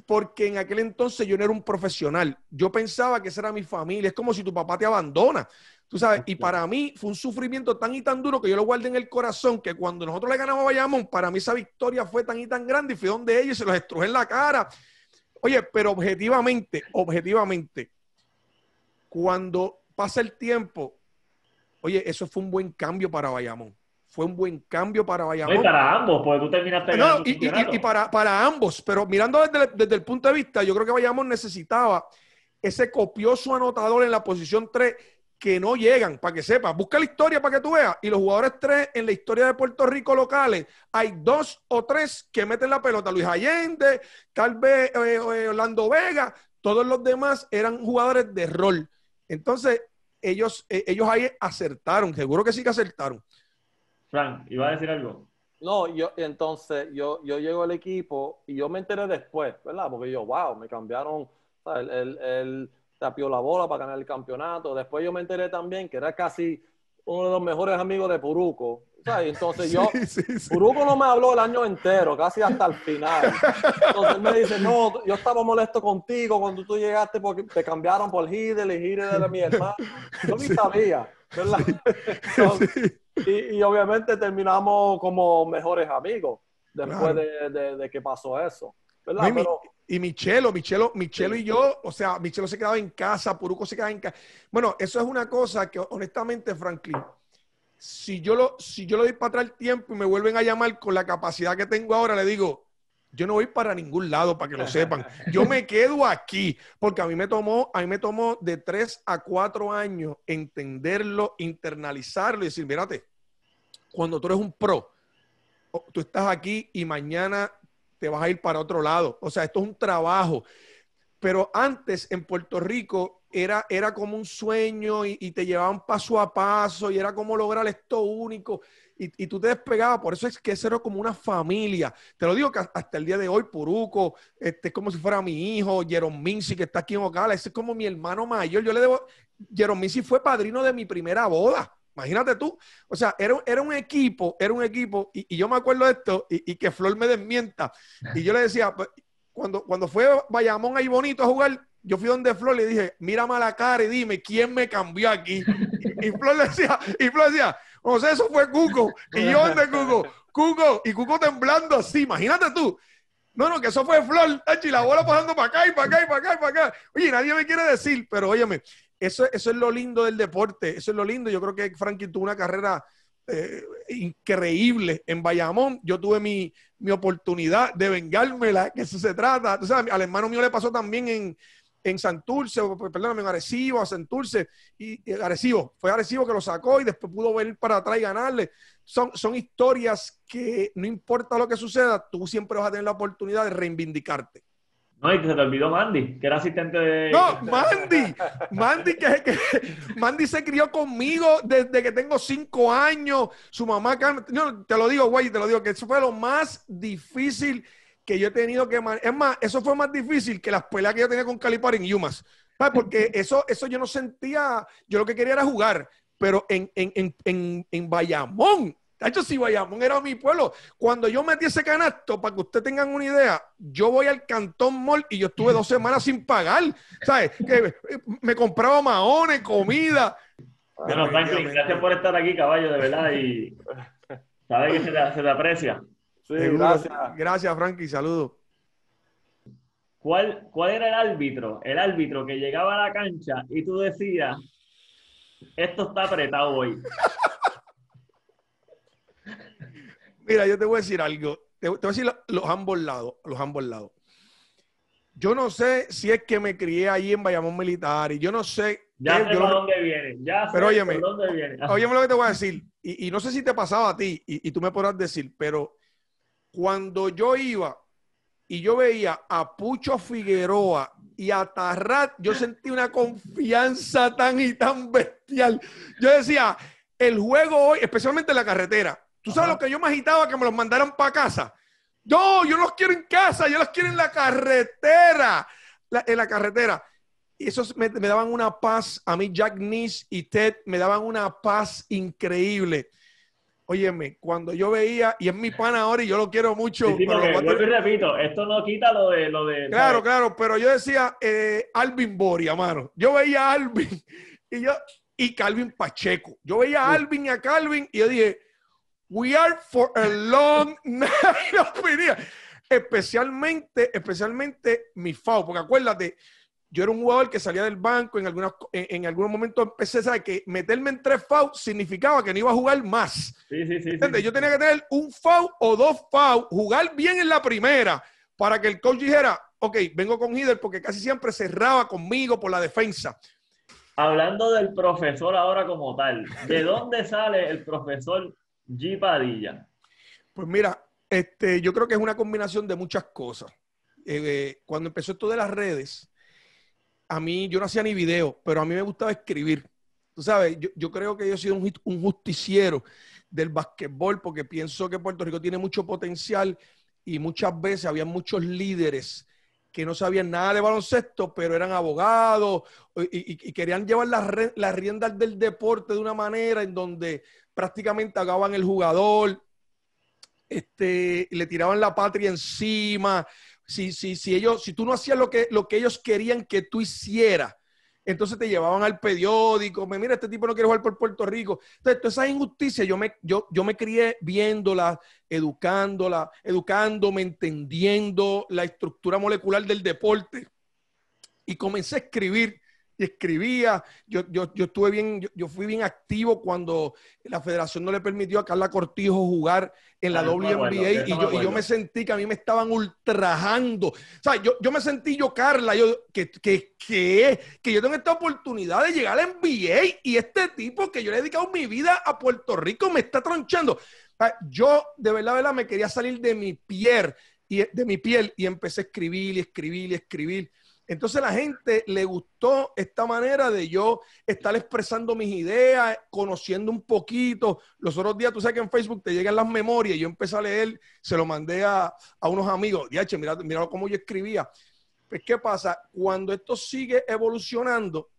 porque en aquel entonces yo no era un profesional. Yo pensaba que esa era mi familia. Es como si tu papá te abandona. Tú sabes, y para mí fue un sufrimiento tan y tan duro que yo lo guardé en el corazón, que cuando nosotros le ganamos a Bayamón, para mí esa victoria fue tan y tan grande y fui donde ellos se los estrujé en la cara. Oye, pero objetivamente, objetivamente, cuando pasa el tiempo, oye, eso fue un buen cambio para Bayamón. Fue un buen cambio para Bayamón. y para ambos, porque tú terminaste y, para, para ambos, pero mirando desde, desde el punto de vista, yo creo que Bayamón necesitaba ese copioso anotador en la posición 3 que no llegan, para que sepas. Busca la historia para que tú veas. Y los jugadores tres en la historia de Puerto Rico locales, hay dos o tres que meten la pelota. Luis Allende, tal vez eh, eh, Orlando Vega, todos los demás eran jugadores de rol. Entonces, ellos, eh, ellos ahí acertaron, seguro que sí que acertaron. Frank, iba a decir algo. No, yo entonces yo, yo llego al equipo y yo me enteré después, ¿verdad? Porque yo, wow, me cambiaron el tapió la bola para ganar el campeonato. Después yo me enteré también que era casi uno de los mejores amigos de Puruco. Entonces yo, [laughs] Puruco no me habló el año entero, casi hasta el final. Entonces me dice, no, yo estaba molesto contigo cuando tú llegaste porque te cambiaron por Hidel y Hidel era mi hermano. Yo ni sabía, y, obviamente terminamos como mejores amigos después de que pasó eso y, Michelo, Michelo, Michelo y yo, o sea, Michelo se quedaba en casa, Puruco se quedaba en casa. Bueno, eso es una cosa que honestamente, Franklin, si yo lo, si yo lo doy para atrás el tiempo y me vuelven a llamar con la capacidad que tengo ahora, le digo, yo no voy para ningún lado para que lo sepan. [laughs] Yo me quedo aquí porque a mí me tomó, a mí me tomó de tres a cuatro años entenderlo, internalizarlo y decir, mírate, cuando tú eres un pro, tú estás aquí y mañana te vas a ir para otro lado. O sea, esto es un trabajo. Pero antes en Puerto Rico era, era como un sueño y, te llevaban paso a paso y era como lograr esto único. Y, tú te despegabas, por eso es que eso era como una familia. Te lo digo que hasta el día de hoy, Puruco, este, es como si fuera mi hijo, Jerome Minsi, que está aquí en Ocala, ese es como mi hermano mayor. Yo le debo, Jerome fue padrino de mi primera boda. Imagínate tú, o sea, era, un equipo, era un equipo, y, yo me acuerdo de esto, y, que Flor me desmienta, y yo le decía, pues, cuando, cuando fue Bayamón ahí bonito a jugar, yo fui donde Flor le dije, mírame a la cara y dime quién me cambió aquí. Y, Flor le decía, y Flor decía, sea, eso fue Cuco. Y yo donde Cuco, Cuco, y Cuco temblando así, imagínate tú. No, no, que eso fue Flor, y la bola pasando para acá y para acá y para acá y para acá. Oye, nadie me quiere decir, pero óyeme, eso, es lo lindo del deporte, eso es lo lindo. Yo creo que Frankie tuvo una carrera eh, increíble en Bayamón. Yo tuve mi, oportunidad de vengármela, que eso se trata. al hermano mío le pasó también en, en Santurce, pues, perdóname, en Arecibo, a Santurce, y, Arecibo, fue Arecibo que lo sacó y después pudo venir para atrás y ganarle. Son, son historias que no importa lo que suceda, tú siempre vas a tener la oportunidad de reivindicarte. No, y que se te olvidó Mandy, que era asistente de... No, Mandy, Mandy, que, Mandy se crió conmigo desde que tengo cinco años, su mamá, no, te lo digo, güey, te lo digo, que eso fue lo más difícil que yo he tenido que... Es más, eso fue más difícil que las peleas que yo tenía con Calipari en Yumas, porque [laughs] eso, eso yo no sentía, yo lo que quería era jugar, pero en, en, en, en, en Bayamón hecho si Bayamón era mi pueblo, cuando yo metí ese canasto, para que ustedes tengan una idea, yo voy al Cantón Mall y yo estuve dos semanas sin pagar, ¿sabes? Que eh, me compraba maones, comida. Bueno, gracias por estar aquí, caballo, de verdad, y sabes que se te, aprecia. gracias. Gracias, Frankie, saludos. ¿Cuál, ¿Cuál era el árbitro? El árbitro que llegaba a la cancha y tú decías, esto está apretado hoy. [laughs] Mira, yo te voy a decir algo. Te, voy a decir los ambos lados, los ambos lados. Yo no sé si es que me crié ahí en Bayamón Militar y yo no sé. Ya sé dónde viene, pero óyeme, Óyeme lo que te voy a decir. Y, no sé si te pasaba a ti y, y tú me podrás decir, pero cuando yo iba y yo veía a Pucho Figueroa y a Tarrat, yo sentí una confianza tan y tan bestial. Yo decía, el juego hoy, especialmente en la carretera, ¿Tú sabes lo que yo me agitaba que me los mandaran para casa? No, yo los quiero en casa, yo los quiero en la carretera. en la carretera. Y esos me, daban una paz. A mí, Jack Nish y Ted me daban una paz increíble. Óyeme, cuando yo veía, y es mi pana ahora y yo lo quiero mucho. repito, esto no quita lo de. Lo de claro, claro, pero yo decía eh, Alvin Boria, mano. Yo veía a Alvin [laughs] y yo. Y Calvin Pacheco. Yo veía a Alvin y a Calvin y yo dije, We are for a long [laughs] night Especialmente, especialmente mi foul. porque acuérdate, yo era un jugador que salía del banco en, en, algunos momentos empecé, a saber Que meterme en tres FAO significaba que no iba a jugar más. Sí, sí, sí, Yo tenía que tener un foul o dos FAO, jugar bien en la primera, para que el coach dijera, ok, vengo con Hider, porque casi siempre cerraba conmigo por la defensa. Hablando del profesor ahora como tal, ¿de [laughs] dónde sale el profesor G. Padilla. Pues mira, este, yo creo que es una combinación de muchas cosas. Eh, eh, cuando empezó esto de las redes, a mí yo no hacía ni video, pero a mí me gustaba escribir. Tú sabes, yo, creo que yo he sido un, justiciero del básquetbol porque pienso que Puerto Rico tiene mucho potencial y muchas veces había muchos líderes que no sabían nada de baloncesto, pero eran abogados y, querían llevar las riendas del deporte de una manera en donde prácticamente agaban el jugador, este, le tiraban la patria encima. Si, si, si, ellos, si tú no hacías lo que, lo que ellos querían que tú hicieras, entonces te llevaban al periódico, me mira, este tipo no quiere jugar por Puerto Rico. Entonces, todas esas injusticias yo me, yo, yo me crié viéndola, educándola, educándome, entendiendo la estructura molecular del deporte. Y comencé a escribir y escribía. Yo, yo, yo estuve bien, yo, fui bien activo cuando la federación no le permitió a Carla Cortijo jugar en la WNBA ah, y, yo, me sentí que a mí me estaban ultrajando. O sea, yo, me sentí yo, Carla, yo, que, que, que, yo tengo esta oportunidad de llegar a la NBA y este tipo que yo le he dedicado mi vida a Puerto Rico me está tronchando. Ah, yo de verdad, me quería salir de mi piel y de mi piel y empecé a escribir y escribir y escribir. Entonces la gente le gustó esta manera de yo estar expresando mis ideas, conociendo un poquito. Los otros días, tú sabes que en Facebook te llegan las memorias, yo empecé a leer, se lo mandé a, a unos amigos, diache, mira, mira cómo yo escribía. Pues, ¿qué pasa? Cuando esto sigue evolucionando,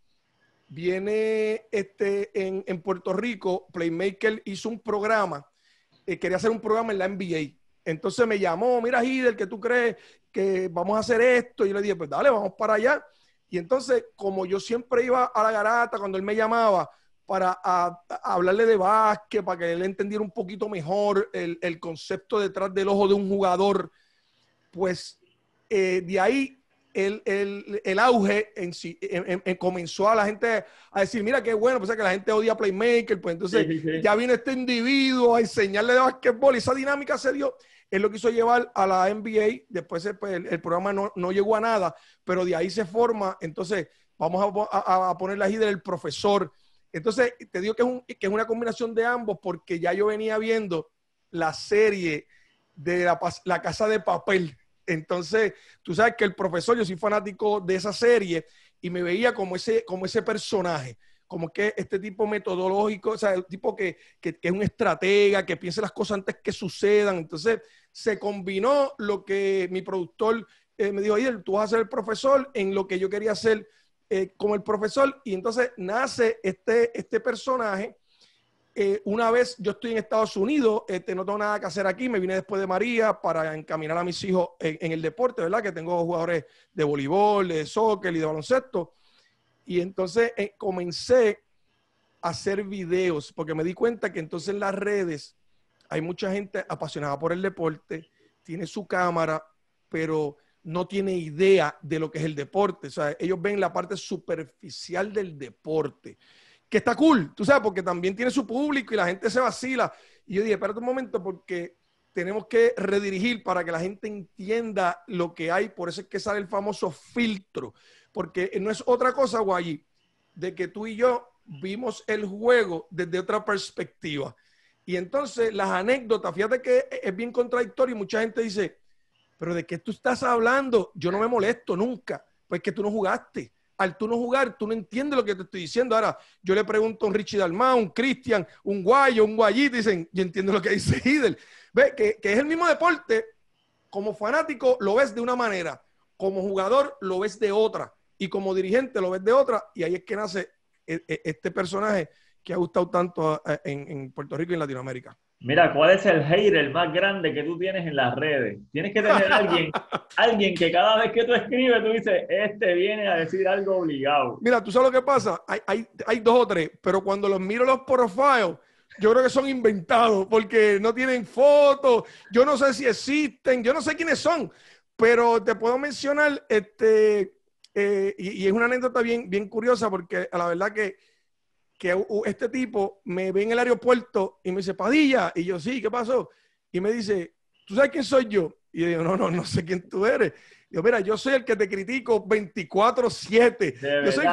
viene este, en, Puerto Rico, Playmaker hizo un programa, eh, quería hacer un programa en la NBA. Entonces me llamó, mira, Hider, ¿qué tú crees? que vamos a hacer esto. Y yo le dije, pues dale, vamos para allá. Y entonces, como yo siempre iba a la garata cuando él me llamaba para hablarle de básquet, para que él entendiera un poquito mejor el, concepto detrás del ojo de un jugador, pues eh, de ahí el, auge en, comenzó a la gente a decir, mira qué bueno, pues que la gente odia Playmaker, pues entonces ya vino este individuo a enseñarle de básquetbol y esa dinámica se dio. Él lo quiso llevar a la NBA, después eh, pues, el, programa no, llegó a nada, pero de ahí se forma, entonces vamos a, a, la ponerle idea del profesor. Entonces, te digo que es, una combinación de ambos porque ya yo venía viendo la serie de la, Casa de Papel. Entonces, tú sabes que el profesor, yo soy fanático de esa serie y me veía como ese, como ese personaje como que este tipo metodológico, o sea, el tipo que, que, es un estratega, que piensa las cosas antes que sucedan. Entonces, se combinó lo que mi productor eh, me dijo, oye, tú vas a ser el profesor en lo que yo quería ser eh, como el profesor. Y entonces nace este, este personaje. Eh, una vez yo estoy en Estados Unidos, este, no tengo nada que hacer aquí, me vine después de María para encaminar a mis hijos en, en el deporte, ¿verdad? Que tengo jugadores de voleibol, de soccer y de baloncesto. Y entonces comencé a hacer videos, porque me di cuenta que entonces las redes hay mucha gente apasionada por el deporte, tiene su cámara, pero no tiene idea de lo que es el deporte. O sea, ellos ven la parte superficial del deporte, que está cool, tú sabes, porque también tiene su público y la gente se vacila. Y yo dije, espérate un momento, porque tenemos que redirigir para que la gente entienda lo que hay. Por eso es que sale el famoso filtro, porque no es otra cosa, Guayi, de que tú y yo vimos el juego desde otra perspectiva. Y entonces las anécdotas, fíjate que es bien contradictorio mucha gente dice, pero ¿de qué tú estás hablando? Yo no me molesto nunca, pues que tú no jugaste. Al tú no jugar, tú no entiendes lo que te estoy diciendo. Ahora, yo le pregunto a un Richie Dalmau, un Cristian, un Guayo, un Guayito, dicen, yo entiendo lo que dice Hidel. [laughs] Ve, que, que es el mismo deporte, como fanático lo ves de una manera, como jugador lo ves de otra, y como dirigente lo ves de otra, y ahí es que nace e, e, este personaje que ha gustado tanto en, Puerto Rico y en Latinoamérica? Mira, ¿cuál es el hater más grande que tú tienes en las redes? Tienes que tener alguien, [laughs] alguien que cada vez que tú escribes, tú dices, este viene a decir algo obligado. Mira, tú sabes lo que pasa, hay, hay, dos o tres, pero cuando los miro los profiles, yo creo que son inventados porque no tienen fotos, yo no sé si existen, yo no sé quiénes son, pero te puedo mencionar, este, eh, y, es una anécdota bien, bien curiosa porque la verdad que que este tipo me ve en el aeropuerto y me dice, Padilla, y yo, sí, ¿qué pasó? Y me dice, ¿tú sabes quién soy yo? Y yo no, no, no sé quién tú eres. yo, mira, yo soy el que te critico 24-7. Yo soy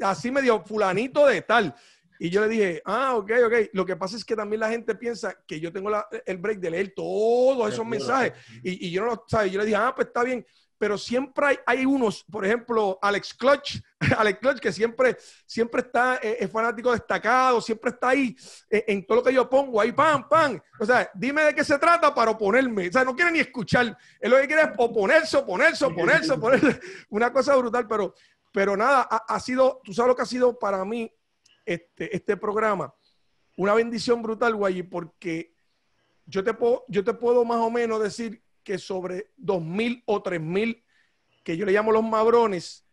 así medio fulanito de tal. Y yo le dije, ah, ok, ok. Lo que pasa es que también la gente piensa que yo tengo el break de leer todos esos mensajes. Y, y, yo no lo sabía. Yo le dije, ah, pues está bien pero siempre hay, hay, unos, por ejemplo, Alex Clutch, [laughs] Alex Clutch que siempre, siempre está, eh, es fanático destacado, siempre está ahí eh, en todo lo que yo pongo, ahí pam, pan. O sea, dime de qué se trata para oponerme. O sea, no quiere ni escuchar. Él lo que quiere es oponerse, oponerse, oponerse, oponerse. [laughs] Una cosa brutal, pero, pero nada, ha, sido, tú sabes lo que ha sido para mí este, este programa. Una bendición brutal, guay porque yo te, puedo, yo te puedo más o menos decir que sobre 2.000 o 3.000, que yo le llamo los mabrones,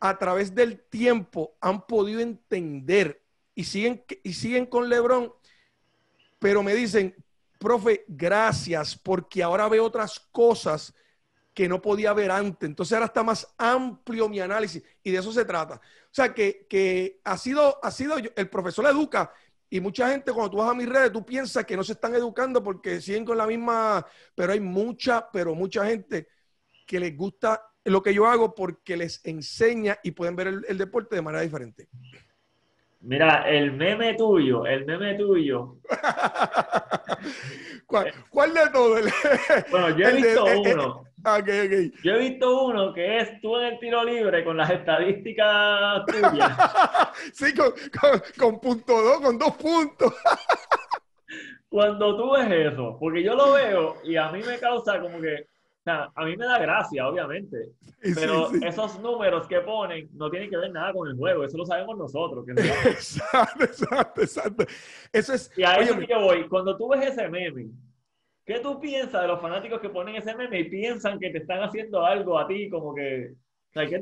a través del tiempo han podido entender y siguen, y siguen con Lebron, pero me dicen, profe, gracias, porque ahora veo otras cosas que no podía ver antes. Entonces ahora está más amplio mi análisis y de eso se trata. O sea, que, ha, sido, ha sido, el profesor educa y mucha gente, cuando tú vas a mis redes, tú piensas que no se están educando porque siguen con la misma. Pero hay mucha, pero mucha gente que les gusta lo que yo hago porque les enseña y pueden ver el, deporte de manera diferente. Mira, el meme tuyo, el meme tuyo. [laughs] ¿Cuál, de todos? bueno, yo he visto uno. Yo he visto uno que es tú en el tiro libre con las estadísticas tuyas. [laughs] sí, con, con, con punto dos, con dos puntos. [laughs] Cuando tú ves eso, porque yo lo veo y a mí me causa como que sea, a mí me da gracia, obviamente. pero esos números que ponen no tienen que ver nada con el juego. Eso lo sabemos nosotros. [laughs] exacto, exacto, exacto. Eso es. Y a eso que voy. Cuando tú ves ese meme, ¿qué tú piensas de los fanáticos que ponen ese meme y piensan que te están haciendo algo a ti? Como que.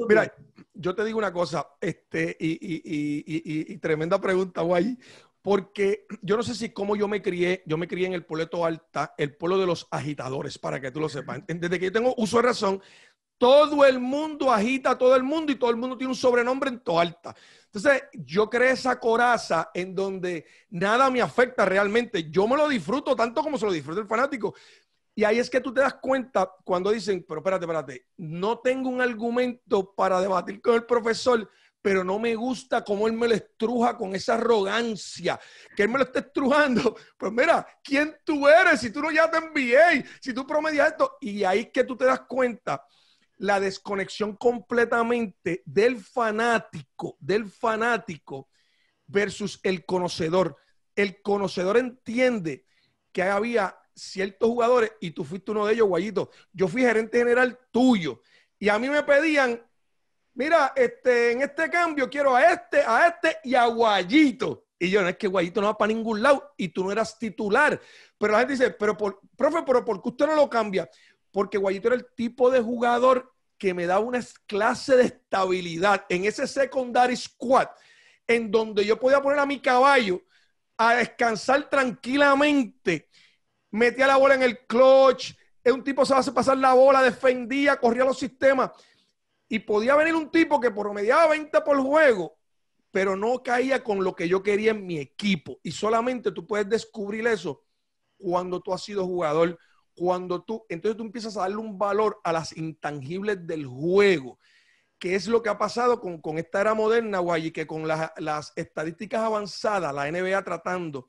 Mira, yo te digo una cosa, este, y, y, y, y tremenda pregunta, Guay porque yo no sé si como yo me crié, yo me crié en el pueblo de Alta, el pueblo de los agitadores, para que tú lo sepas. Desde que yo tengo uso de razón, todo el mundo agita a todo el mundo y todo el mundo tiene un sobrenombre en Toalta. Entonces, yo creé esa coraza en donde nada me afecta realmente. Yo me lo disfruto tanto como se lo disfruta el fanático. Y ahí es que tú te das cuenta cuando dicen, pero espérate, espérate, no tengo un argumento para debatir con el profesor pero no me gusta cómo él me lo estruja con esa arrogancia, que él me lo está estrujando. [laughs] Pues mira, ¿quién tú eres? Si tú no ya te envié, si tú promedias esto, y ahí es que tú te das cuenta la desconexión completamente del fanático, del fanático versus el conocedor. El conocedor entiende que había ciertos jugadores, y tú fuiste uno de ellos, Guayito. Yo fui gerente general tuyo, y a mí me pedían mira, este, en este cambio quiero a este, a este y a Guayito. Y yo, no es que Guayito no va para ningún lado y tú no eras titular. Pero la gente dice, pero profe, pero ¿por qué usted no lo cambia? Porque Guayito era el tipo de jugador que me daba una clase de estabilidad en ese secondary squad, en donde yo podía poner a mi caballo a descansar tranquilamente. Metía la bola en el clutch, es un tipo se va hace pasar la bola, defendía, corría los sistemas. Y podía venir un tipo que promediaba 20 por juego, pero no caía con lo que yo quería en mi equipo. Y solamente tú puedes descubrir eso cuando tú has sido jugador, cuando tú, entonces tú empiezas a darle un valor a las intangibles del juego, que es lo que ha pasado con, esta era moderna, Guay, que con las, estadísticas avanzadas, la NBA tratando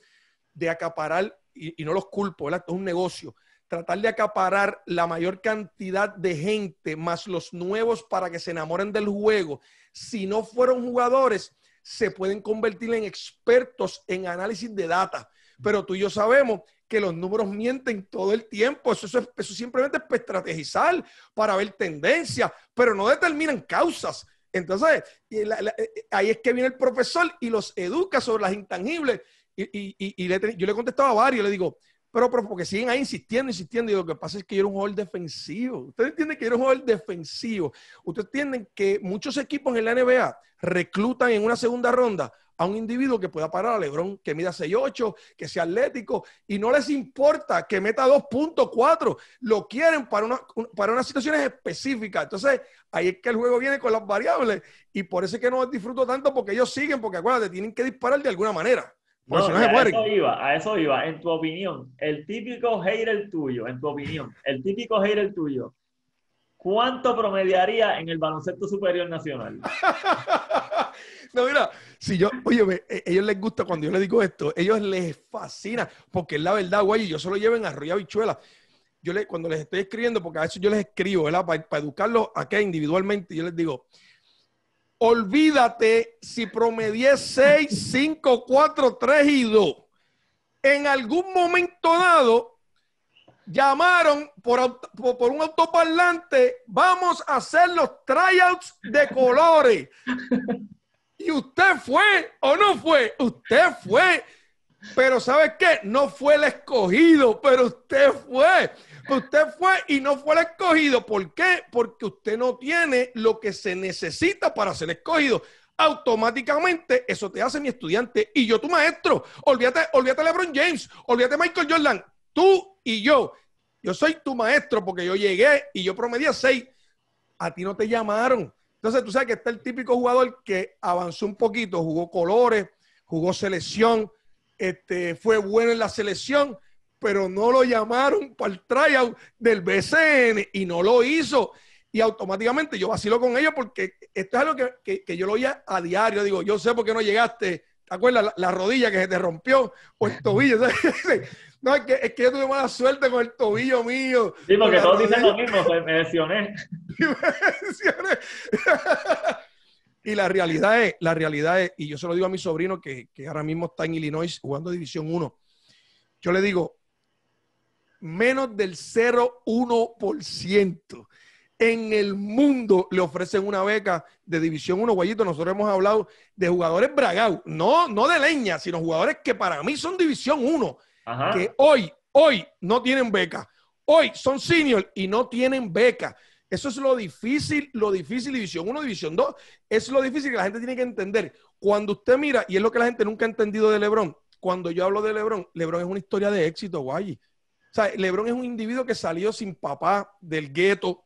de acaparar, y, no los culpo, es un negocio, tratar de acaparar la mayor cantidad de gente más los nuevos para que se enamoren del juego. Si no fueron jugadores, se pueden convertir en expertos en análisis de data. Pero tú y yo sabemos que los números mienten todo el tiempo. Eso, eso, simplemente es para estrategizar, para ver tendencias, pero no determinan causas. Entonces, eh, eh, ahí es que viene el profesor y los educa sobre las intangibles. Y, le, he contestado a varios, le digo, pero, porque siguen ahí insistiendo, insistiendo. Y lo que pasa es que yo era un jugador defensivo. Ustedes entienden que yo era un jugador defensivo. Ustedes entienden que muchos equipos en la NBA reclutan en una segunda ronda a un individuo que pueda parar a Lebron, que mida 6'8, que sea atlético, y no les importa que meta 2.4, lo quieren para, una, para unas situaciones específicas. Entonces, ahí es que el juego viene con las variables, y por eso es que no disfruto tanto, porque ellos siguen, porque acuérdate, tienen que disparar de alguna manera a eso iba, a eso iba. En tu opinión, el típico hater tuyo, en tu opinión, el típico hater tuyo, ¿cuánto promediaría en el baloncesto superior nacional? [laughs] no, mira, si yo, oye, a e, ellos les gusta cuando yo les digo esto, ellos les fascina, porque es la verdad, güey, yo se lo llevo en Bichuela. Yo le, cuando les estoy escribiendo, porque a eso yo les escribo, ¿verdad? Para, educarlos, ¿a qué? individualmente, yo les digo, Olvídate si promedié 6, 5, 4, 3 y 2. En algún momento dado, llamaron por, por un autoparlante, vamos a hacer los tryouts de colores. [laughs] ¿Y usted fue o no fue? Usted fue. Pero ¿sabes qué? No fue el escogido, pero usted fue. Usted fue y no fue el escogido. ¿Por qué? Porque usted no tiene lo que se necesita para ser escogido. Automáticamente eso te hace mi estudiante y yo tu maestro. Olvídate, olvídate LeBron James, olvídate Michael Jordan. Tú y yo. Yo soy tu maestro porque yo llegué y yo promedía seis. A ti no te llamaron. Entonces tú sabes que está el típico jugador que avanzó un poquito, jugó colores, jugó selección, este, fue bueno en la selección, pero no lo llamaron para el tryout del BCN y no lo hizo. Y automáticamente yo vacilo con ellos porque esto es algo que, yo lo oía a diario. Digo, yo sé por qué no llegaste, ¿te acuerdas? La, rodilla que se te rompió o el tobillo. [laughs] No, es que, yo tuve mala suerte con el tobillo mío. Sí, porque todos dicen lo mismo, pues, me lesioné. [laughs] me lesioné. [laughs] Y la realidad es, la realidad es, y yo se lo digo a mi sobrino que, ahora mismo está en Illinois jugando División 1. Yo le digo, menos del 0,1% en el mundo le ofrecen una beca de División 1, Guayito. Nosotros hemos hablado de jugadores bragados, no, no de leña, sino jugadores que para mí son División 1, que hoy, hoy no tienen beca. Hoy son senior y no tienen beca. Eso es lo difícil, lo difícil, división 1, división 2. Es lo difícil que la gente tiene que entender. Cuando usted mira, y es lo que la gente nunca ha entendido de Lebron, cuando yo hablo de Lebron, Lebron es una historia de éxito, guay. O sea, Lebron es un individuo que salió sin papá del gueto.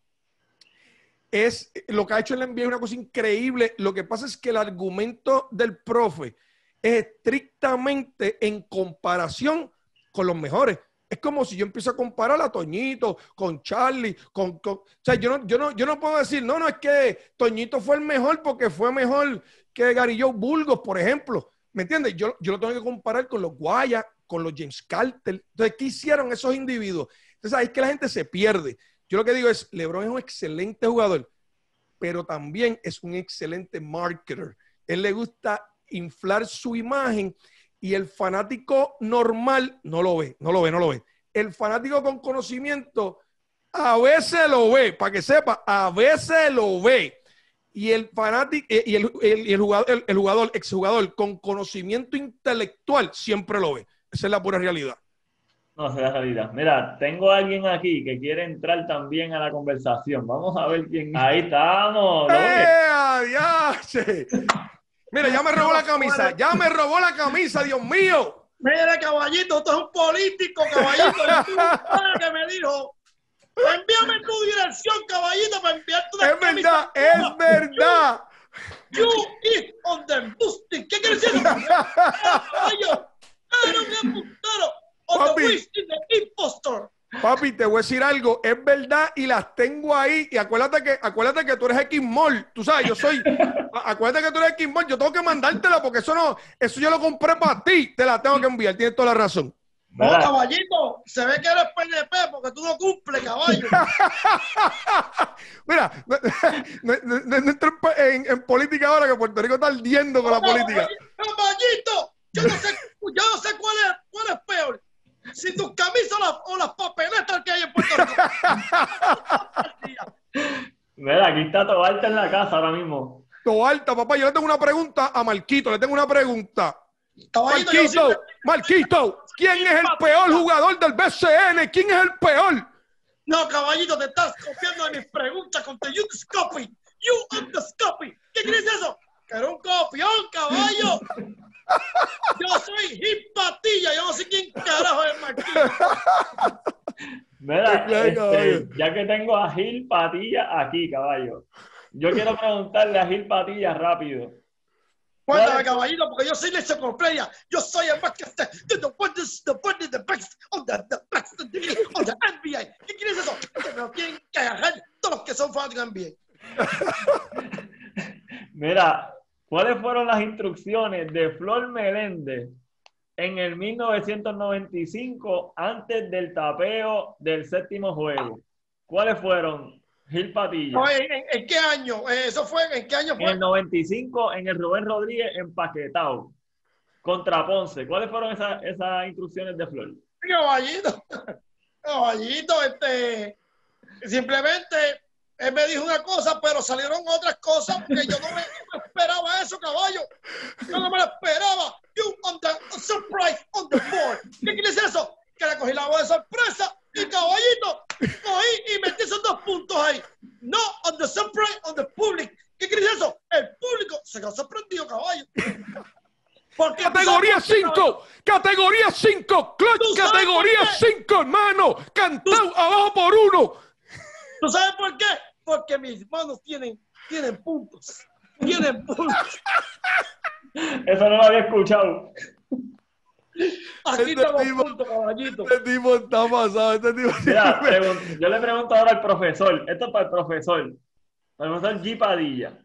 Es lo que ha hecho en la es una cosa increíble. Lo que pasa es que el argumento del profe es estrictamente en comparación con los mejores. Es como si yo empiezo a comparar a Toñito con Charlie, con, o sea, yo no, yo, no, yo no puedo decir, no, no, es que Toñito fue el mejor porque fue mejor que Garillo Burgos, por ejemplo. ¿Me entiendes? Yo, yo lo tengo que comparar con los Guayas, con los James Carter. Entonces, ¿qué hicieron esos individuos? Entonces, ahí es que la gente se pierde. Yo lo que digo es, Lebron es un excelente jugador, pero también es un excelente marketer. Él le gusta inflar su imagen y el fanático normal no lo ve, no lo ve, no lo ve. El fanático con conocimiento a veces lo ve, para que sepa, a veces lo ve. Y el fanático eh, y el, el, jugador, el, jugador, exjugador con conocimiento intelectual siempre lo ve. Esa es la pura realidad. No, esa es la realidad. Mira, tengo a alguien aquí que quiere entrar también a la conversación. Vamos a ver quién. Ahí estamos. ¡Eh, adiós! Mira, ya me robó la camisa, ya me robó la camisa, Dios mío. Mira, caballito, ¡Esto es un político, caballito. que me dijo, envíame tu dirección, caballito, para tu una Es verdad, es verdad. You, eat is on the boosting. ¿Qué quieres decir? Caballo, era un embustero! On the impostor. Papi, te voy a decir algo, es verdad y las tengo ahí. Y acuérdate que, acuérdate que tú eres X-Mall, tú sabes, yo soy, [laughs] acuérdate que tú eres X-Mall, yo tengo que mandártela porque eso no, eso yo lo compré para ti, te la tengo que enviar, tienes toda la razón. No, caballito, se ve que eres PNP porque tú no cumples, caballo. [laughs] Mira, no, en, política ahora que Puerto Rico está ardiendo con la política. Caballito, yo no sé, yo no sé cuál, es, cuál es peor si tus camisas o las papeletas que hay en Puerto Rico. Mira, aquí está Toalta en la casa ahora mismo. Tobalta, papá, yo le tengo una pregunta a Marquito, le tengo una pregunta. Marquito, Marquito, ¿quién es el peor jugador del BCN? ¿Quién es el peor? No, caballito, te estás copiando de mis preguntas con the you copy. You are the copy. ¿Qué crees eso? Que era un copión, caballo. Yo soy Hipatilla, yo no sé quién carajo es Martín Mira, este, ya que tengo a Gil Patilla aquí, caballo, yo quiero preguntarle a Gil Patilla rápido. Cuéntame, caballito, porque yo soy por playa. Yo soy el más que The the de the best the, best NBA. ¿Qué quieres eso? Que todos que son fanáticos de NBA. [laughs] Mira, ¿Cuáles fueron las instrucciones de Flor Meléndez en el 1995 antes del tapeo del séptimo juego? ¿Cuáles fueron, Gil patillo ¿en, qué año? Eh, ¿Eso fue en qué año fue? En el 95 en el Rubén Rodríguez empaquetado contra Ponce. ¿Cuáles fueron esas, esas instrucciones de Flor? Caballito, caballito, [laughs] este, simplemente él me dijo una cosa, pero salieron otras cosas porque yo no me, esperaba eso, caballo. Yo no me lo esperaba. You on the surprise on the board. ¿Qué quiere decir eso? Que le cogí la voz de sorpresa y caballito, cogí y metí esos dos puntos ahí. No on the surprise on the public. ¿Qué quiere decir eso? El público se quedó sorprendido, caballo. categoría 5, categoría 5, clutch, categoría 5, hermano, cantado abajo por uno ¿Tú sabes por qué? Porque mis manos tienen, tienen puntos. Tienen puntos. Eso no lo había escuchado. Aquí este tipo, caballito. Este tipo está pasado. Este yo le pregunto ahora al profesor. Esto es para el profesor. Para el profesor G. Padilla.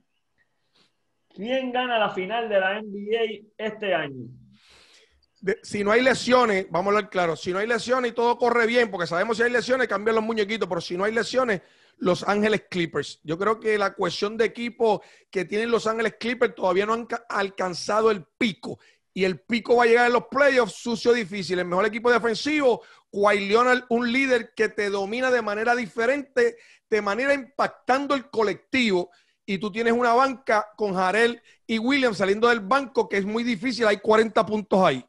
¿Quién gana la final de la NBA este año? si no hay lesiones, vamos a hablar claro, si no hay lesiones y todo corre bien, porque sabemos si hay lesiones, cambian los muñequitos, pero si no hay lesiones, Los Ángeles Clippers. Yo creo que la cuestión de equipo que tienen Los Ángeles Clippers todavía no han alcanzado el pico. Y el pico va a llegar en los playoffs, sucio, difícil. El mejor equipo defensivo, Kawhi Leonard, un líder que te domina de manera diferente, de manera impactando el colectivo y tú tienes una banca con Jarel y Williams saliendo del banco que es muy difícil, hay 40 puntos ahí.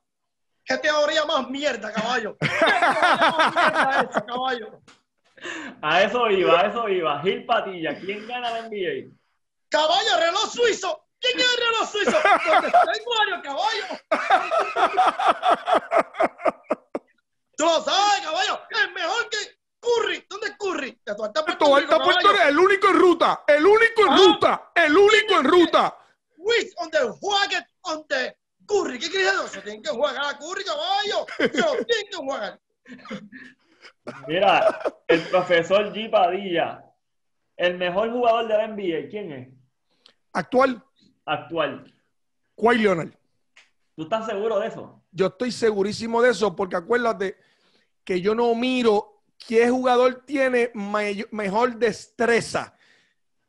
¿Qué teoría más mierda, caballo? [laughs] ¿Qué más mierda esa, caballo? A eso iba, a eso iba. Gil Patilla, ¿quién gana la NBA? Caballo, reloj suizo. ¿Quién es el reloj suizo? está caballo. Tú lo sabes, caballo. Es mejor que Curry. ¿Dónde es Curry? De tu Puerto, Rico, el único en ruta. El único en ah. ruta. El único en ruta. Wish on the on the Curry, ¿qué crees que jugar a caballo. tienen que jugar. Mira, el profesor G. Padilla, el mejor jugador de la NBA, ¿quién es? Actual. Actual. cuál Lionel? ¿Tú estás seguro de eso? Yo estoy segurísimo de eso porque acuérdate que yo no miro qué jugador tiene mejor destreza.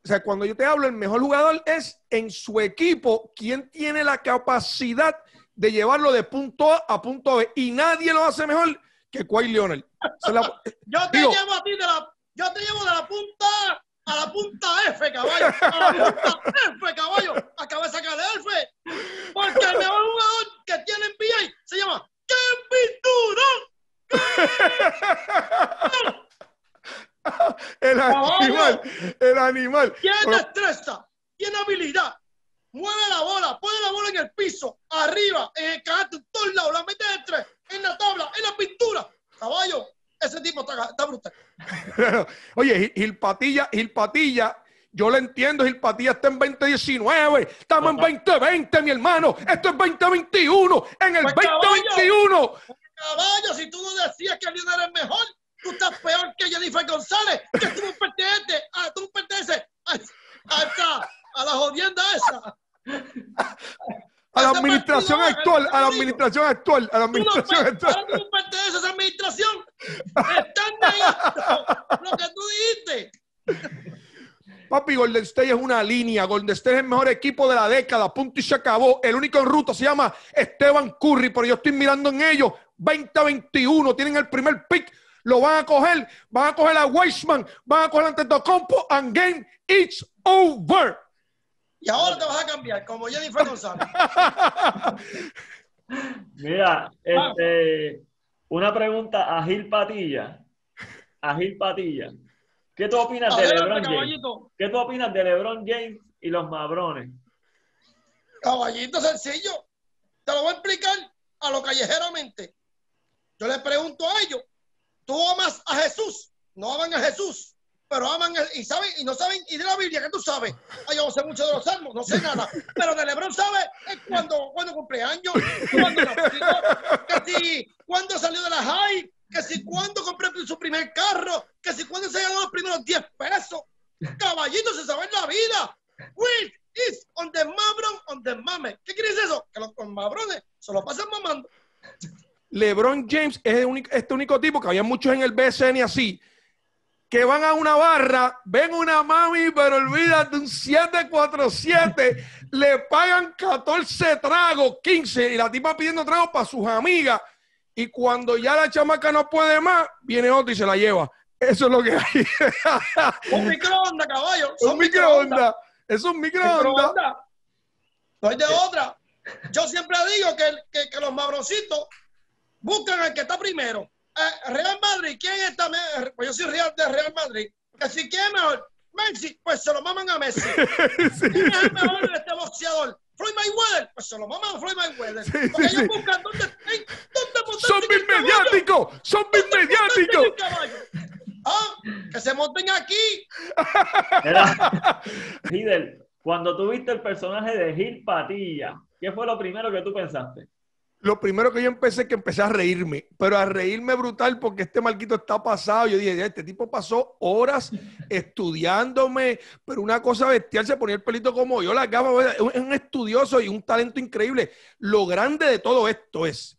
O sea, cuando yo te hablo, el mejor jugador es en su equipo quien tiene la capacidad de llevarlo de punto A a punto B. Y nadie lo hace mejor que Kawhi Leonard. [laughs] yo te llevo a ti de la, yo te llevo de la punta A a la punta F, caballo. [laughs] A la punta F, caballo. de sacar el F. Porque el mejor jugador que tiene en NBA se llama Kevin Durant. [laughs] [laughs] el animal, el animal. Tiene destreza, tiene habilidad, mueve la bola, pone la bola en el piso, arriba, en el cajón en todos lados, la mete de en la tabla, en la pintura. Caballo, ese tipo está, está brutal. [laughs] Oye, Gil Patilla, yo lo entiendo, Gil Patilla está en 2019, estamos en 2020, mi hermano. Esto es 2021, en el 2021. Pues, pues, caballo, si tú no decías que Lionel el mejor, tú estás peor que Jennifer González, que tú no perteneces, ah, a, tú perteneces a, a, la jodienda esa. A la administración actual, a la administración actual, a la administración actual. Tú no perteneces a esa administración. Están ahí. lo que tú dijiste. Papi, Golden State es una línea. Golden State es el mejor equipo de la década. Punto y se acabó. El único en ruta se llama Esteban Curry, pero yo estoy mirando en ellos. 20-21. Tienen el primer pick lo van a coger, van a coger a Weisman, van a coger a Compo and game it's over. Y ahora te vas a cambiar, como Jennifer González. [laughs] Mira, este, una pregunta a Gil Patilla. A Gil Patilla. ¿Qué tú opinas de LeBron James? ¿Qué tú opinas de LeBron James y los madrones Caballito sencillo. Te lo voy a explicar a lo callejeramente. Yo le pregunto a ellos Tú amas a Jesús, no aman a Jesús, pero aman y saben y no saben y de la Biblia que tú sabes. yo no sé mucho de los salmos, no sé nada, pero de LeBron sabe cuando cumple años, cuando cuando salió de la high, que si cuando compré su primer carro, que si cuando se ganó los primeros 10 pesos. Caballitos se saben la vida. Will is on the mabron on the mame. ¿Qué quiere decir eso? Que los, los mabrones se lo pasan mamando. LeBron James es este único tipo que había muchos en el BSN y así, que van a una barra, ven una mami, pero olvídate un 747, le pagan 14 tragos, 15, y la tipa pidiendo tragos para sus amigas. Y cuando ya la chamaca no puede más, viene otro y se la lleva. Eso es lo que hay. [laughs] un microondas, caballo. un microondas. Es un microondas. soy de eh. otra. Yo siempre digo que, que, que los mabrositos buscan al que está primero. Eh, Real Madrid, ¿quién está mejor? Pues yo soy Real de Real Madrid. Porque si quién es mejor, Messi, pues se lo maman a Messi. [laughs] ¿Quién es el mejor de este boxeador? Floyd Mayweather, pues se lo maman a Floyd Mayweather. Porque ellos buscan dónde, hey, dónde Son mis mediáticos, son mis mediáticos. Ah, que se monten aquí. Era, cuando tuviste el personaje de Gil Patilla, ¿qué fue lo primero que tú pensaste? lo primero que yo empecé es que empecé a reírme, pero a reírme brutal porque este marquito está pasado. Yo dije, este tipo pasó horas [laughs] estudiándome, pero una cosa bestial, se ponía el pelito como yo, la gama, es un estudioso y un talento increíble. Lo grande de todo esto es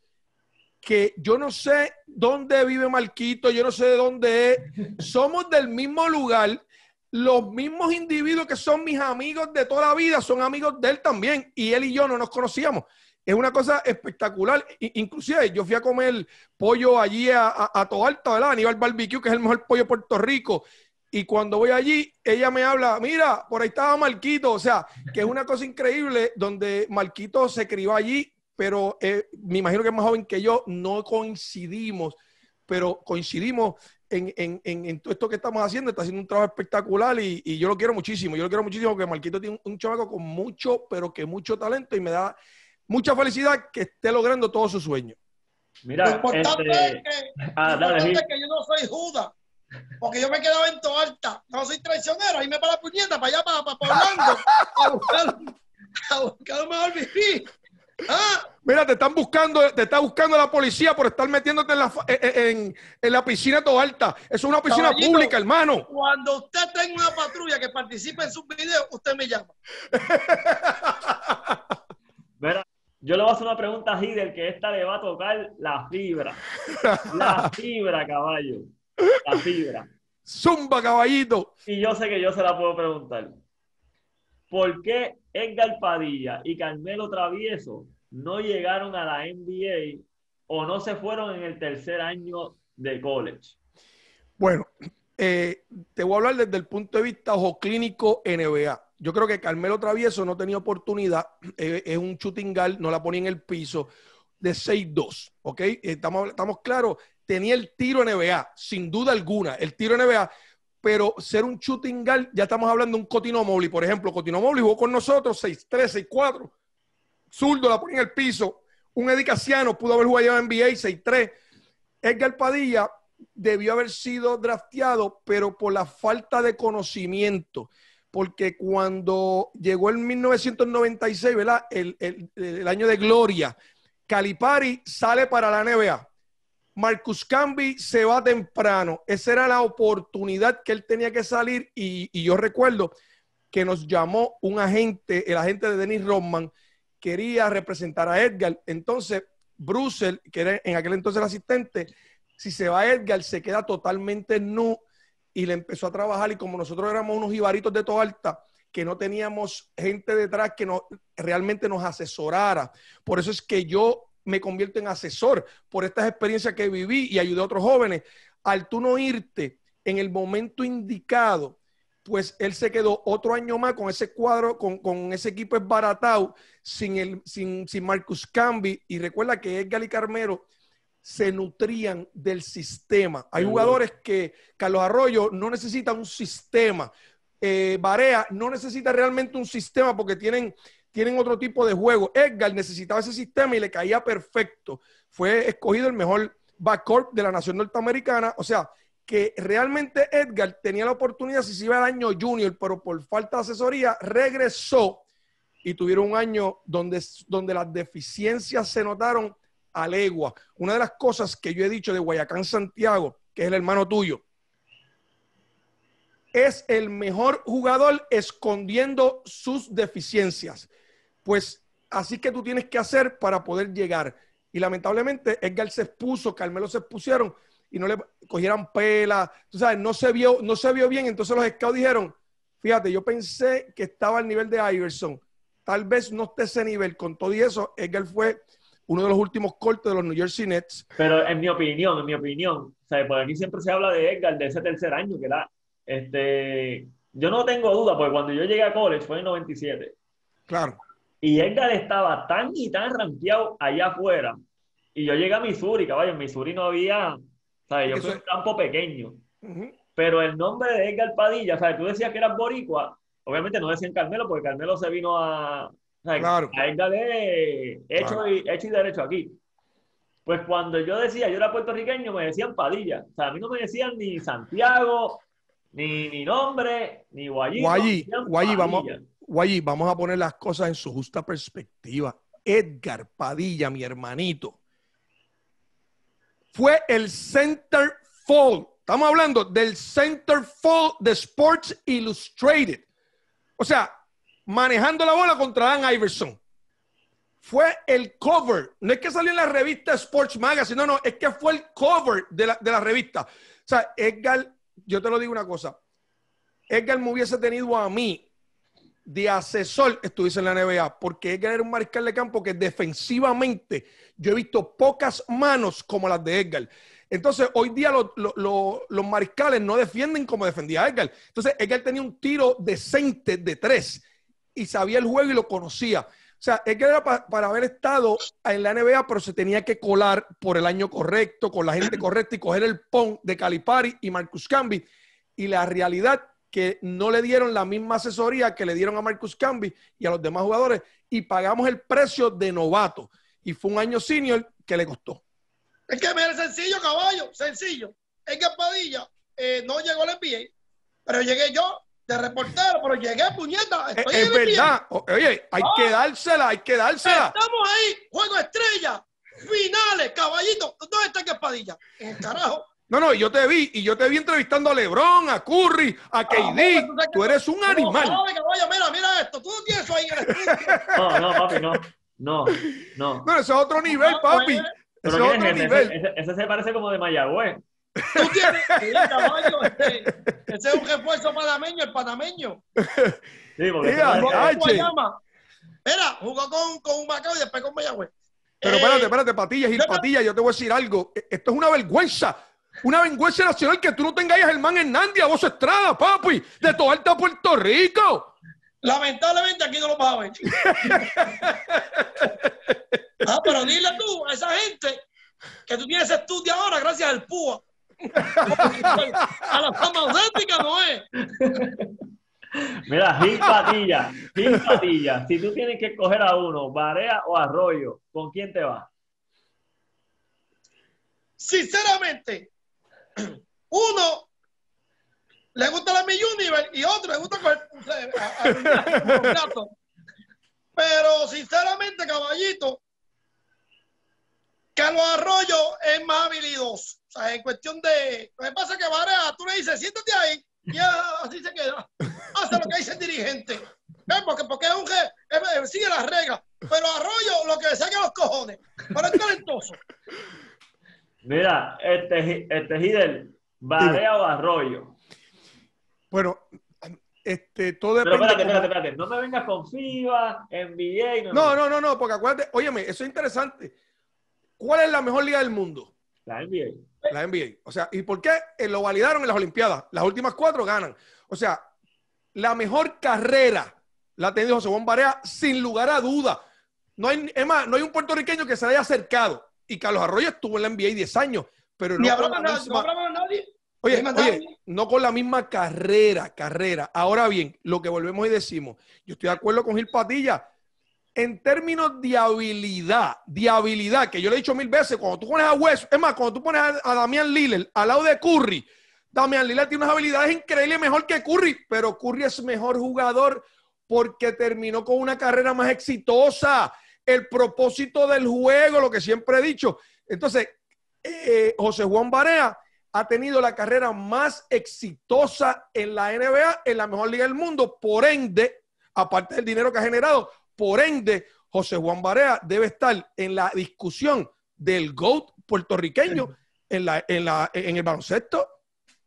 que yo no sé dónde vive Marquito, yo no sé de dónde es, somos del mismo lugar, los mismos individuos que son mis amigos de toda la vida son amigos de él también, y él y yo no nos conocíamos es una cosa espectacular. Inclusive yo fui a comer pollo allí a, a, alto, ¿verdad? Aníbal Barbecue, que es el mejor pollo de Puerto Rico. Y cuando voy allí, ella me habla, mira, por ahí estaba Marquito. O sea, que es una cosa increíble donde Marquito se crió allí, pero eh, me imagino que es más joven que yo, no coincidimos, pero coincidimos en, todo esto que estamos haciendo, está haciendo un trabajo espectacular y, yo lo quiero muchísimo. Yo lo quiero muchísimo porque Marquito tiene un, un con mucho, pero que mucho talento y me da mucha felicidad que esté logrando todos sus sueños. Mira, lo importante, este, ah, es, que, yo no soy Judas, porque yo me quedaba en alta. No soy traicionero, ahí me para la puñeta para allá, para, para Orlando, [laughs] a buscar, a mejor vivir. ¿Ah? Mira, te están buscando, te está buscando la policía por estar metiéndote en la, eh, eh, en, en la piscina toda alta. Es una piscina pública, hermano. Cuando usted tenga una patrulla que participe en sus videos, usted me llama. [laughs] Mira, yo le voy a hacer una pregunta a Hidel que esta le va a tocar la fibra. La [laughs] fibra, caballo. La fibra. Zumba, caballito. Y yo sé que yo se la puedo preguntar. ¿Por qué Edgar Padilla y Carmelo Travieso no llegaron a la NBA o no se fueron en el tercer año de college? Bueno, eh, te voy a hablar desde el punto de vista ojo clínico NBA yo creo que Carmelo Travieso no tenía oportunidad, [clears throat] es un chutingal, no la ponía en el piso, de 6-2, ¿ok? Estamos, estamos claros, tenía el tiro NBA, sin duda alguna, el tiro NBA, pero ser un shooting guard, ya estamos hablando de un Cotino Mobley, por ejemplo, Cotino Mobley jugó con nosotros 6-3, 6-4, zurdo la ponía en el piso, un Edicaciano pudo haber jugado en NBA 6-3, Edgar Padilla debió haber sido drafteado, pero por la falta de conocimiento porque cuando llegó el 1996, ¿verdad? El, año de gloria, Calipari sale para la NBA. Marcus Camby se va temprano. Esa era la oportunidad que él tenía que salir. Y, yo recuerdo que nos llamó un agente, el agente de Dennis Rodman, quería representar a Edgar. Entonces, Brussel, que era en aquel entonces el asistente, si se va Edgar, se queda totalmente nu y le empezó a trabajar y como nosotros éramos unos ibaritos de alta, que no teníamos gente detrás que nos, realmente nos asesorara. Por eso es que yo me convierto en asesor por estas experiencias que viví y ayudé a otros jóvenes. Al tú no irte en el momento indicado, pues él se quedó otro año más con ese cuadro, con, ese equipo esbaratado, sin, el, sin, Marcus Cambi. Y recuerda que Edgar y Carmero se nutrían del sistema. Hay jugadores que Carlos Arroyo no necesita un sistema. Eh, Barea no necesita realmente un sistema porque tienen, tienen otro tipo de juego. Edgar necesitaba ese sistema y le caía perfecto. Fue escogido el mejor backcourt de la nación norteamericana. O sea, que realmente Edgar tenía la oportunidad si se iba al año junior, pero por falta de asesoría regresó y tuvieron un año donde, donde las deficiencias se notaron a legua. Una de las cosas que yo he dicho de Guayacán Santiago, que es el hermano tuyo, es el mejor jugador escondiendo sus deficiencias. Pues así que tú tienes que hacer para poder llegar. Y lamentablemente Edgar se expuso, Carmelo se expusieron y no le cogieran pela. Tú sabes, no se vio, no se vio bien. Entonces los scouts dijeron, fíjate, yo pensé que estaba al nivel de Iverson. Tal vez no esté ese nivel. Con todo y eso, Edgar fue uno de los últimos cortes de los New Jersey Nets. Pero en mi opinión, en mi opinión, o sea, por aquí siempre se habla de Edgar de ese tercer año que era. Este, yo no tengo duda, porque cuando yo llegué a college fue en 97. Claro. Y Edgar estaba tan y tan rankeado allá afuera. Y yo llegué a Missouri, caballo, en Missouri no había, ¿sabes? Yo fui un campo pequeño. Pero el nombre de Edgar Padilla, o sea, Tú decías que eras boricua. Obviamente no decían Carmelo, porque Carmelo se vino a, Claro. Dale, hecho, Y, derecho aquí. Pues cuando yo decía, yo era puertorriqueño, me decían Padilla. O sea, a mí no me decían ni Santiago, ni, ni nombre, ni Guayí. Guayí, vamos, vamos a poner las cosas en su justa perspectiva. Edgar Padilla, mi hermanito, fue el center fall. Estamos hablando del center fall de Sports Illustrated. O sea, manejando la bola contra Dan Iverson. Fue el cover, no es que salió en la revista Sports Magazine, no, no, es que fue el cover de la, revista. O sea, Edgar, yo te lo digo una cosa, Edgar me hubiese tenido a mí de asesor estuviese en la NBA, porque Edgar era un mariscal de campo que defensivamente yo he visto pocas manos como las de Edgar. Entonces, hoy día los mariscales no defienden como defendía Edgar. Entonces, Edgar tenía un tiro decente de tres y sabía el juego y lo conocía. O sea, es que era para haber estado en la NBA, pero se tenía que colar por el año correcto, con la gente correcta y coger el pon de Calipari y Marcus Camby. Y la realidad que no le dieron la misma asesoría que le dieron a Marcus Camby y a los demás jugadores y pagamos el precio de novato. Y fue un año senior que le costó. Es que era sencillo, caballo, sencillo. Es que Padilla eh, no llegó al NBA, pero llegué yo de reportero, pero llegué, puñeta. Eh, es, verdad. oye, hay que ah. dársela, hay que dársela. Estamos ahí, juego estrella, finales, caballito. ¿Dónde está que espadilla? En carajo. No, no, yo te vi, y yo te vi entrevistando a Lebron, a Curry, a ah, KD. tú, eres un no, animal. mira, mira esto, tú no tienes eso ahí [laughs] No, no, papi, no. No, no. No, ese es otro nivel, ah, papi. Ese es otro nivel. ese se parece como de Mayagüez. [laughs] Tú tienes el caballo, este, ese es un refuerzo panameño, el panameño. Sí, Mira, jugó con, con un Macao y después con Mayagüez. Pero espérate, eh, espérate, Patillas, y Patillas, yo te voy a decir algo. E, esto es una vergüenza. Una vergüenza nacional que tú no tengas a Germán Hernández, a vos Estrada, papi, de todo alta Puerto Rico. Lamentablemente aquí no lo vas a ver. [laughs] ah, pero dile tú a esa gente que tú tienes estudio ahora gracias al PUA a la fama auténtica no es. Mira, Gil Patilla, si tú tienes que coger a uno, Barea o Arroyo, ¿con quién te vas? Sinceramente, uno le gusta la Mi Universe y otro le gusta coger Pero sinceramente, caballito, Carlos Arroyo es más habilidoso. O sea, en cuestión de. Lo que pasa es que Varea, tú le dices, siéntate ahí, y así se queda. Hace lo que dice el dirigente. Porque, es un jefe, sigue las reglas. Pero Arroyo lo que sea que los cojones. Pero es talentoso. Mira, este, este Hidel, ¿Varea o Arroyo? Bueno, este, todo depende. Pero espérate, espérate, espérate. No me vengas con FIBA, NBA. No, no, no, no, no porque acuérdate, óyeme, eso es interesante. ¿Cuál es la mejor liga del mundo? La NBA. La NBA. O sea, ¿y por qué eh, lo validaron en las Olimpiadas? Las últimas cuatro ganan. O sea, la mejor carrera la ha tenido José Juan Barea sin lugar a duda. No hay, más, no hay un puertorriqueño que se haya acercado. Y Carlos Arroyo estuvo en la NBA 10 años, pero no. nadie. oye, no con la misma carrera, carrera. Ahora bien, lo que volvemos y decimos, yo estoy de acuerdo con Gil Patilla, en términos de habilidad, de habilidad, que yo le he dicho mil veces, cuando tú pones a West, es más, cuando tú pones a, Damian Lillard al lado de Curry, Damián Lillard tiene unas habilidades increíbles, mejor que Curry, pero Curry es mejor jugador porque terminó con una carrera más exitosa, el propósito del juego, lo que siempre he dicho. Entonces, eh, José Juan Barea ha tenido la carrera más exitosa en la NBA, en la mejor liga del mundo, por ende, aparte del dinero que ha generado, por ende, José Juan Barea debe estar en la discusión del GOAT puertorriqueño en, el baloncesto.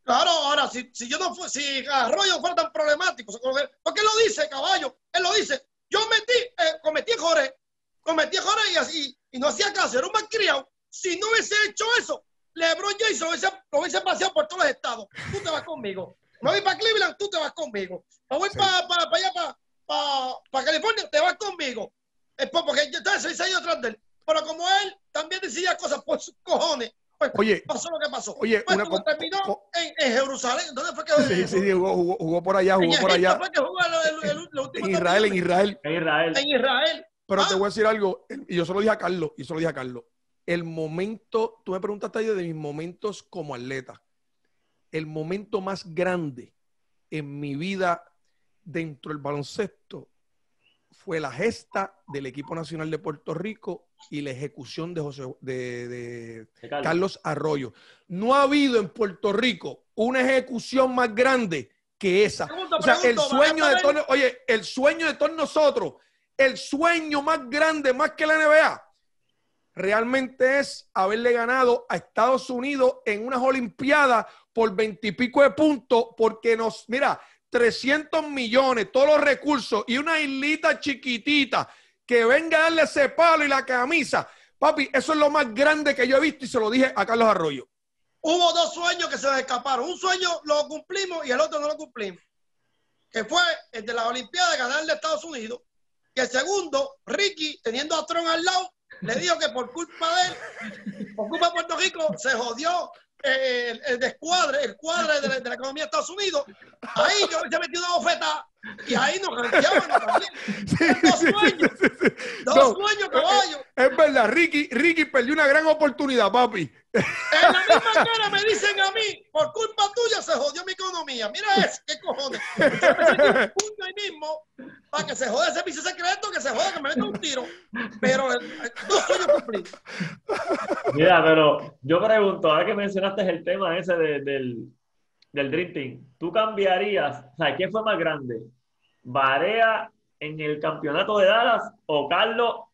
Claro, ahora, si, si yo no si Arroyo fuera tan problemático, porque qué lo dice, caballo? Él lo dice. Yo metí, eh, cometí errores, cometí errores y así, y no hacía caso, era un malcriado. Si no hubiese hecho eso, LeBron James lo hubiese, lo paseado por todos los estados. Tú te vas conmigo. Me voy para Cleveland, tú te vas conmigo. Me voy para allá, para, para pa California, te vas conmigo. Es porque estoy seis años atrás de él. Pero como él también decía cosas por sus cojones, pues oye, pasó lo que pasó. Oye, pues, terminó en, Jerusalén. ¿Dónde fue que jugó? Sí, sí, jugó, jugó, por allá, jugó por allá. Fue que jugó en Israel, en Israel. En Israel. En Israel. Pero ah. te voy a decir algo, y yo solo dije a Carlos, y solo dije a Carlos. El momento, tú me preguntaste ayer de mis momentos como atleta. El momento más grande en mi vida dentro del baloncesto fue la gesta del equipo nacional de Puerto Rico y la ejecución de, de, Carlos. Arroyo. No ha habido en Puerto Rico una ejecución más grande que esa. o sea, el sueño de oye, el sueño de todos nosotros, el sueño más grande, más que la NBA, realmente es haberle ganado a Estados Unidos en unas Olimpiadas por veintipico de puntos, porque nos, mira, 300 millones, todos los recursos y una islita chiquitita que venga a darle ese palo y la camisa. Papi, eso es lo más grande que yo he visto y se lo dije a Carlos Arroyo. Hubo dos sueños que se nos escaparon. Un sueño lo cumplimos y el otro no lo cumplimos. Que fue el de la Olimpiada ganarle a Estados Unidos. Y el segundo, Ricky, teniendo a Tron al lado, le dijo que por culpa de él, por culpa de Puerto Rico, se jodió el, el descuadre, el cuadre de la, de la, economía de Estados Unidos, ahí yo se metió una bofeta y ahí nos ranqueaban también. [laughs] dos sueños. dos sueños, caballo. Eh, es, verdad, Ricky, Ricky perdió una gran oportunidad, papi. En la misma cara me dicen a mí, por culpa tuya se jodió mi economía. Mira eso, qué cojones. Punto ahí mismo, para que se jode ese piso secreto, que se jode que me meta un tiro. Pero eh, eh, dos sueños cumplidos. Mira, pero yo pregunto, ahora que mencionaste el tema ese del, del Dream ¿tú cambiarías? O sea, ¿quién fue más grande? Barea en el campeonato de Dallas o Carlos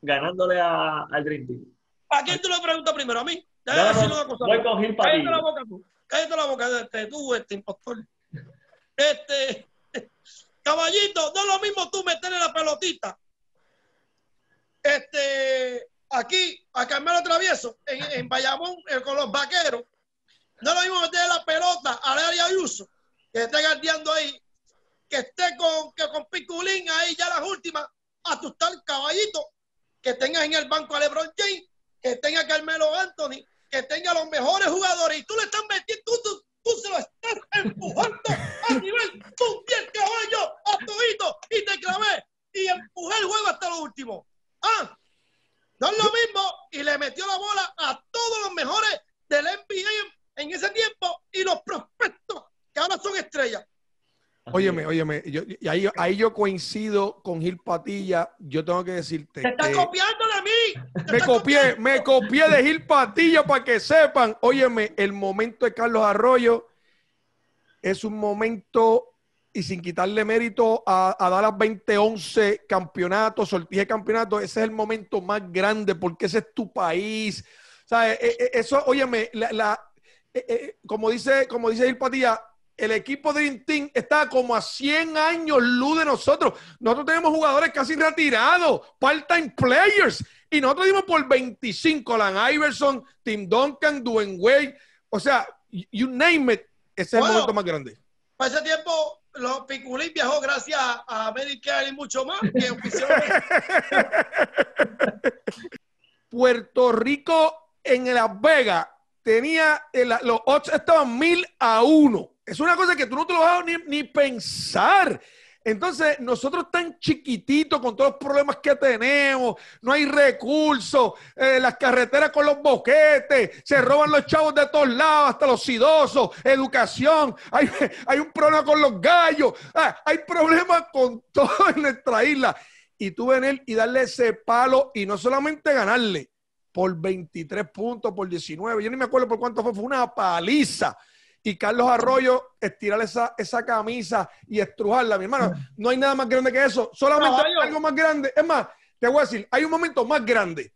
ganándole a, al Dream Team? ¿A quién tú lo preguntas primero? ¿A mí? Déjame decir una cosa. Voy Cállate la boca tú. Cállate la boca este, tú, este impostor. [laughs] Este, [laughs] caballito, no es lo mismo tú meterle la pelotita. Este, aquí, a Carmelo Travieso, en, en Bayamón, con los vaqueros. No es lo mismo meterle la pelota al área Ayuso, que está guardiando ahí, que esté con, que con Piculín ahí ya las últimas, a tu tal caballito, que tenga en el banco a LeBron James, que tenga a Carmelo Anthony, que tenga a los mejores jugadores y tú le estás metiendo, tú, se lo estás empujando Óyeme, óyeme, y ahí, yo coincido con Gil Patilla, yo tengo que decirte. Me estás copiando de mí! Me copié, me copié de Gil Patilla para que sepan. Óyeme, el momento de Carlos Arroyo es un momento, y sin quitarle mérito a, a Dallas 2011, campeonatos, sortije campeonatos. ese es el momento más grande porque ese es tu país. ¿Sabes? E, eso, óyeme, e, e, como dice, como dice Gil Patilla, el equipo Dream Team está como a 100 años luz de nosotros. Nosotros tenemos jugadores casi retirados, part-time players, y nosotros dimos por 25, Alan Iverson, Tim Duncan, Dwayne Wade, o sea, you name it, ese es el momento más grande. Para ese tiempo, los Piculín viajó gracias a Medicare y mucho más que [laughs] Puerto Rico en Las Vegas tenía, eh, los odds estaban mil a uno es una cosa que tú no te lo vas a ni, pensar. Entonces, nosotros tan chiquititos con todos los problemas que tenemos, no hay recursos, eh, las carreteras con los boquetes, se roban los chavos de todos lados, hasta los idosos educación, hay, [laughs] hay un problema con los gallos, ah, hay problemas con [laughs] todo en nuestra isla. Y tú venir y darle ese palo y no solamente ganarle por 23 puntos, por 19, yo ni me acuerdo por cuánto fue, fue una paliza y Carlos Arroyo estirar esa, esa camisa y estrujarla, mi hermano. No hay nada más grande que eso. Solamente algo más grande. Es más, te voy a decir, hay un momento más grande.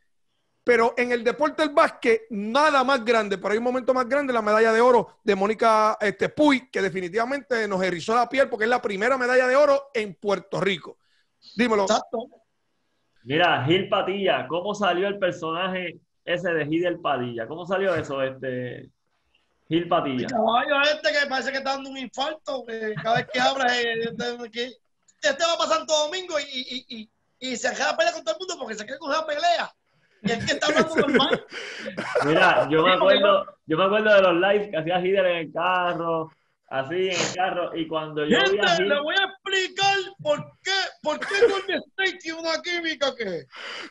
Pero en el deporte del básquet, nada más grande, pero hay un momento más grande, la medalla de oro de Mónica este, Puy, que definitivamente nos erizó la piel porque es la primera medalla de oro en Puerto Rico. Dímelo. Exacto. Mira, Gil Padilla, ¿cómo salió el personaje ese de Gil Padilla? ¿Cómo salió eso? Este... Gil Patilla. caballo este que parece que está dando un infarto. cada vez que abres. Eh, este, va a Santo Domingo y, y, y, y se queda pelea con todo el mundo porque se quiere coger una pelea. Y es que está hablando [laughs] normal. Mira, yo me acuerdo, yo me acuerdo de los lives que hacía Hitler en el carro, así en el carro, y cuando yo Gente, le voy a explicar por qué, por qué Golden State tiene una química que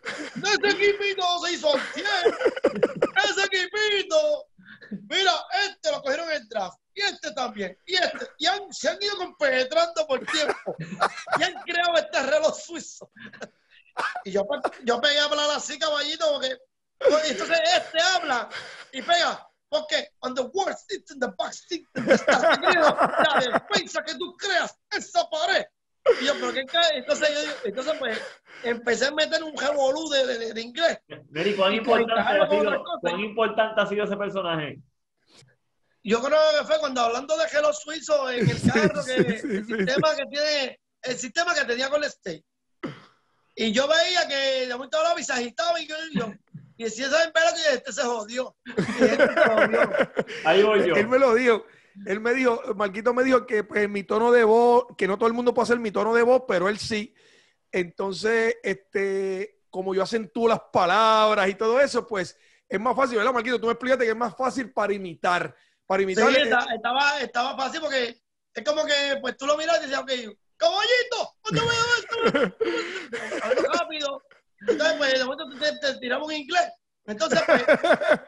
ese equipito no se hizo al 100. Ese equipito Mira, este lo cogieron en el draft, y este también, y este. Y han, se han ido compenetrando por tiempo. Y han creado este reloj suizo. Y yo, yo pegué a hablar así, caballito, porque entonces este habla y pega. Porque on the worst it's in the box, the, the, la defensa que tú creas, esa pared yo, entonces, pues empecé a meter un revolú de, de, inglés. ¿cuán, importante ha sido, importante ha sido ese personaje? Yo creo que fue cuando hablando de Hello Suizo en el [laughs] carro, que, el, sistema que tiene, el sistema que tenía con el state. Y yo veía que de momento hablaba y y yo, y si esa espera que este se jodió. Este se jodió. [laughs] Ahí voy yo. Él me lo dijo él me dijo, Marquito me dijo que pues, mi tono de voz, que no todo el mundo puede hacer mi tono de voz, pero él sí. Entonces, este, como yo acentúo las palabras y todo eso, pues es más fácil, ¿verdad, Marquito? Tú me explícate que es más fácil para imitar. Para imitar. estaba, estaba fácil porque es como que pues tú lo miras y dices, ok, caballito, rápido. Entonces, pues, de momento te, te tiramos en inglés. Entonces,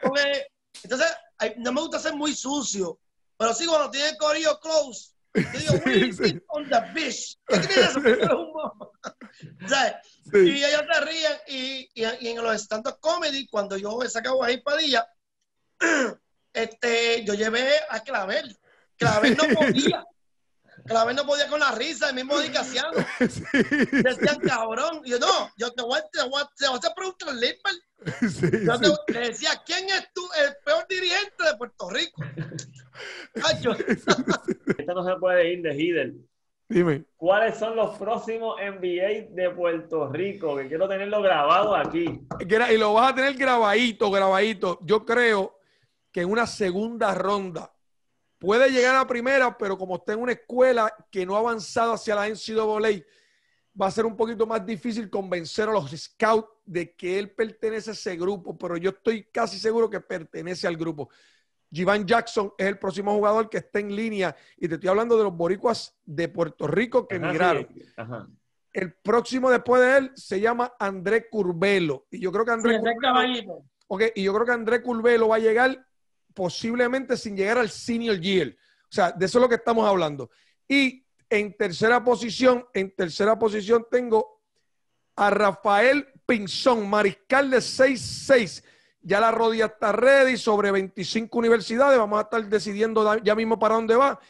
pues, entonces, no me gusta ser muy sucio. Pero sí, cuando tiene el corillo close, yo digo, on the beach. ¿Qué tiene [laughs] Y ellos se ríen. Y, en los stand-up comedy, cuando yo sacaba ahí Padilla, [clears throat] este, yo llevé a Clavel. Clavel no podía vez no podía con la risa, el mismo Dicasiano. [laughs] Se Decían, cabrón. Y yo, no, yo te voy, te te a hacer preguntas, yo te, le decía, ¿quién es tú, el peor dirigente de Puerto Rico? Cacho. [laughs] Esta no se puede ir de Hidden. Dime. ¿Cuáles son los próximos NBA de Puerto Rico? Que quiero tenerlo grabado aquí. Y lo vas a tener grabadito, grabadito. Yo creo que en una segunda ronda Puede llegar a primera, pero como está en una escuela que no ha avanzado hacia la NCAA, va a ser un poquito más difícil convencer a los scouts de que él pertenece a ese grupo, pero yo estoy casi seguro que pertenece al grupo. Givan Jackson es el próximo jugador que está en línea y te estoy hablando de los boricuas de Puerto Rico que emigraron. El próximo después de él se llama André Curvelo y yo creo que André y yo creo que André Curvelo va a llegar posiblemente sin llegar al senior year. O sea, de eso es lo que estamos hablando. Y en tercera posición, en tercera posición tengo a Rafael Pinzón, mariscal de 6-6. Ya la rodilla está ready, sobre 25 universidades. Vamos a estar decidiendo ya mismo para dónde va.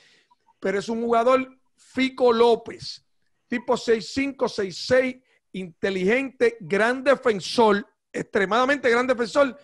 Pero es un jugador Fico López, tipo 6-5, 6-6, inteligente, gran defensor, extremadamente gran defensor,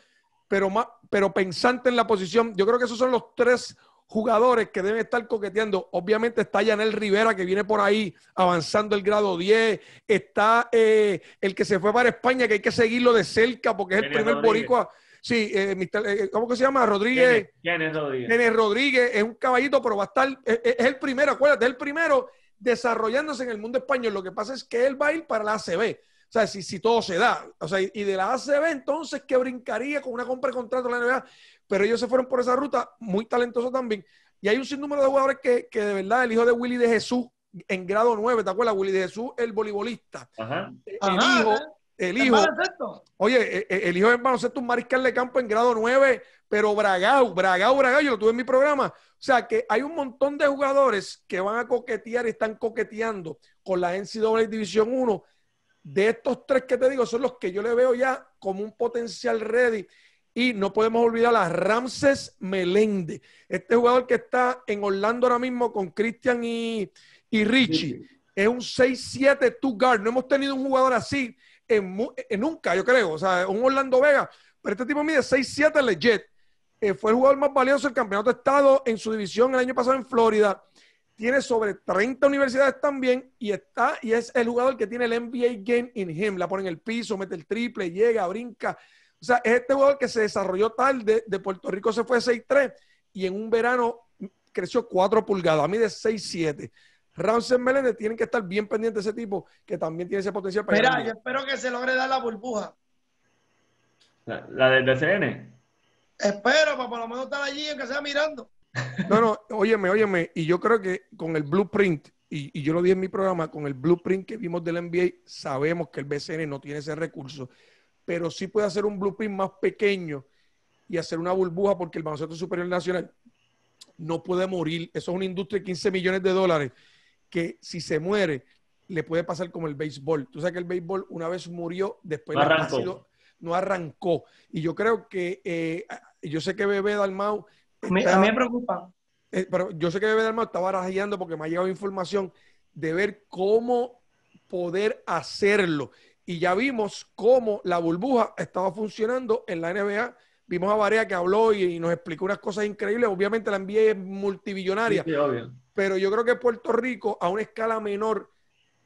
pero más, pero pensante en la posición. Yo creo que esos son los tres jugadores que deben estar coqueteando. Obviamente está Yanel Rivera, que viene por ahí avanzando el grado 10. Está eh, el que se fue para España, que hay que seguirlo de cerca porque es el primer boricua. Sí, eh, eh, ¿cómo que se llama? Rodríguez. Yanel Rodríguez. Rodríguez es un caballito, pero va a estar, es, el primero, acuérdate, el primero desarrollándose en el mundo español. Lo que pasa es que él va a ir para la ACB. O sea, si, todo se da. O sea, y de la ACB entonces que brincaría con una compra de contrato de la NBA, pero ellos se fueron por esa ruta, muy talentosos también. Y hay un sinnúmero de jugadores que, de verdad el hijo de Willy de Jesús, en grado 9, ¿te acuerdas? Willy de Jesús, el voleibolista. Ajá. El hijo el hijo. Oye, e, e, el hijo de baloncesto un mariscal de campo en grado 9, pero bragao, bragao, bragao, yo lo tuve en mi programa. O sea que hay un montón de jugadores que van a coquetear y están coqueteando con la NCW División 1 de estos tres que te digo, son los que yo le veo ya como un potencial ready. Y no podemos olvidar a Ramses Melende, este jugador que está en Orlando ahora mismo con Christian y, Richie. Es un 6-7 two guard. No hemos tenido un jugador así en, nunca, yo creo. O sea, un Orlando Vega. Pero este tipo mide 6-7 legit. Eh, fue el jugador más valioso del campeonato de estado en su división el año pasado en Florida tiene sobre 30 universidades también y está y es el jugador que tiene el NBA game in him. La pone en el piso, mete el triple, llega, brinca. O sea, es este jugador que se desarrolló tarde, de Puerto Rico se fue 6-3 y en un verano creció 4 pulgadas, a mí de 6-7. Ramsey Meléndez tienen que estar bien pendientes de ese tipo que también tiene ese potencial. Para Mira, yo espero que se logre dar la burbuja. ¿La, la del DCN? Espero, para por lo menos estar allí, aunque sea mirando. No, no, óyeme, óyeme. Y yo creo que con el blueprint, y, yo lo di en mi programa, con el blueprint que vimos del NBA, sabemos que el BCN no tiene ese recurso, pero sí puede hacer un blueprint más pequeño y hacer una burbuja porque el baloncesto superior nacional no puede morir. Eso es una industria de 15 millones de dólares que si se muere le puede pasar como el béisbol. Tú sabes que el béisbol una vez murió, después no arrancó. Y yo creo que, eh, yo sé que Bebé Dalmau me, a mí me preocupa. Eh, pero yo sé que Bebe estaba rajeando porque me ha llegado información de ver cómo poder hacerlo. Y ya vimos cómo la burbuja estaba funcionando en la NBA. Vimos a Varea que habló y, nos explicó unas cosas increíbles. Obviamente la NBA es multibillonaria. pero yo creo que Puerto Rico, a una escala menor,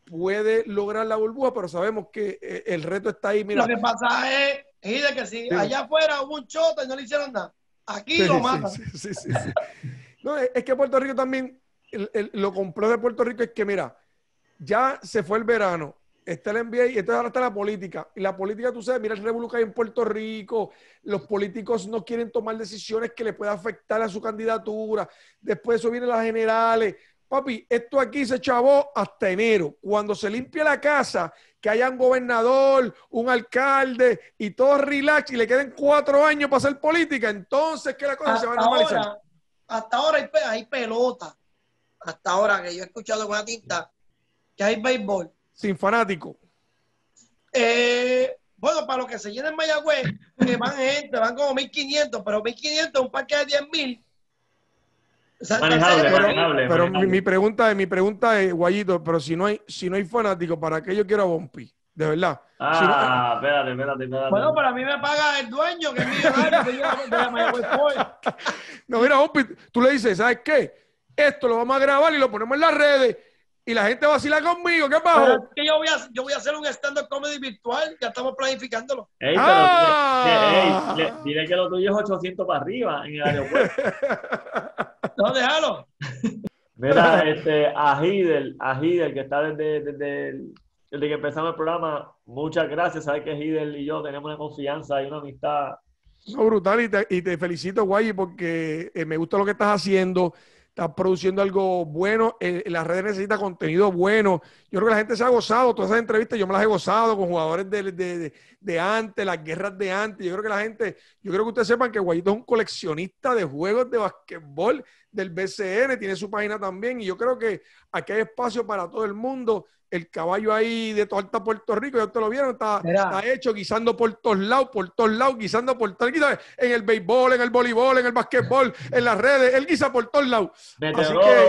puede lograr la burbuja, pero sabemos que eh, el reto está ahí. Mira. Lo que pasa es, que si allá afuera hubo un chota y no le hicieron nada. Aquí lo no, es que Puerto Rico también, lo compró de Puerto Rico es que, mira, ya se fue el verano, está el NBA y entonces ahora está la política. Y la política, tú sabes, mira el revuelo que hay en Puerto Rico, los políticos no quieren tomar decisiones que le pueda afectar a su candidatura. Después de eso vienen las generales, Papi, esto aquí se chavó hasta enero. Cuando se limpie la casa, que haya un gobernador, un alcalde y todo relax y le queden cuatro años para hacer política, entonces que la cosa se va a normalizar. Ahora, hasta ahora hay, pelota. Hasta ahora que yo he escuchado con una tinta que hay béisbol. Sin fanático. Eh, bueno, para los que se llenen Mayagüez, que van gente, van como 1500, pero 1500 es un parque de 10.000 manejable, pero, manejable, pero Mi, pregunta es, mi pregunta es, Guayito, pero si no hay, si no hay fanáticos, ¿para qué yo quiero a Bompi? De verdad. Ah, espérate, espérate, Bueno, para mí me paga el dueño, que es [laughs] No, mira, Bompi, tú le dices, ¿sabes qué? Esto lo vamos a grabar y lo ponemos en las redes y la gente vacila conmigo. ¿Qué pasa? que yo voy, a, yo voy a hacer un stand-up comedy virtual, ya estamos planificándolo. Ah. que lo tuyo es 800 para arriba en el aeropuerto. [laughs] no, déjalo. Mira, este, a Hidel, que está desde, desde, que empezamos el programa, muchas gracias. Sabes que Hidel y yo tenemos una confianza y una amistad. brutal, y te, felicito, Guay, porque eh, me gusta lo que estás haciendo está produciendo algo bueno, eh, las redes necesitan contenido bueno. Yo creo que la gente se ha gozado, todas esas entrevistas yo me las he gozado con jugadores de, de antes, las guerras de antes. Yo creo que la gente, yo creo que ustedes sepan que Guayito es un coleccionista de juegos de basquetbol del BCN, tiene su página también y yo creo que aquí hay espacio para todo el mundo. El caballo ahí de toda alta Puerto Rico, ya ustedes lo vieron, está, hecho guisando por todos lados, por todos lados, guisando por todos en el béisbol, en el voleibol, en el basquetbol, en las redes, él guisa por todos lados. Así que,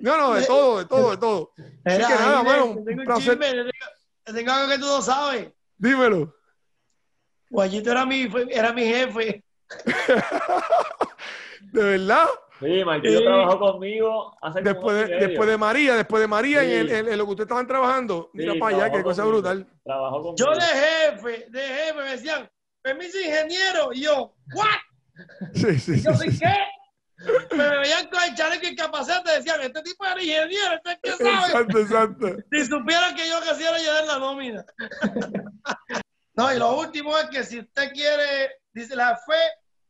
no, no, de todo, de todo, de todo. que tengo algo que tú no sabes. Dímelo. Guayito era mi, era mi jefe. [laughs] ¿De verdad? Sí, Martín trabajó conmigo hace después de, después de María, después de María, en, lo que ustedes estaban trabajando. Mira para allá, qué cosa brutal. Trabajó yo de jefe, de jefe, me decían, permiso ingeniero, y yo, ¿what? [laughs] Sí, sí, yo soy qué? me veían con el chaleco y decían, este tipo era ingeniero, este que sabe. Si supieran que yo quisiera llevar la nómina. [laughs] no, y lo último es que si usted quiere, dice, la fe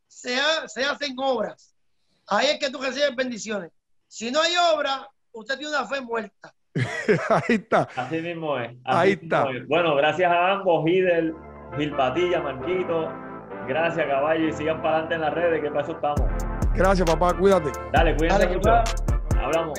se, se hace en obras. Ahí es que tú recibes bendiciones. Si no hay obra, usted tiene una fe muerta. [laughs] Ahí está. Así mismo es. Ahí está. Bueno, gracias a ambos, Hidel, Gilpatilla, Patilla, Gracias, caballo, y sigan para adelante en las redes, que para eso estamos. Gracias, papá. Cuídate. Dale, cuídate. Hablamos.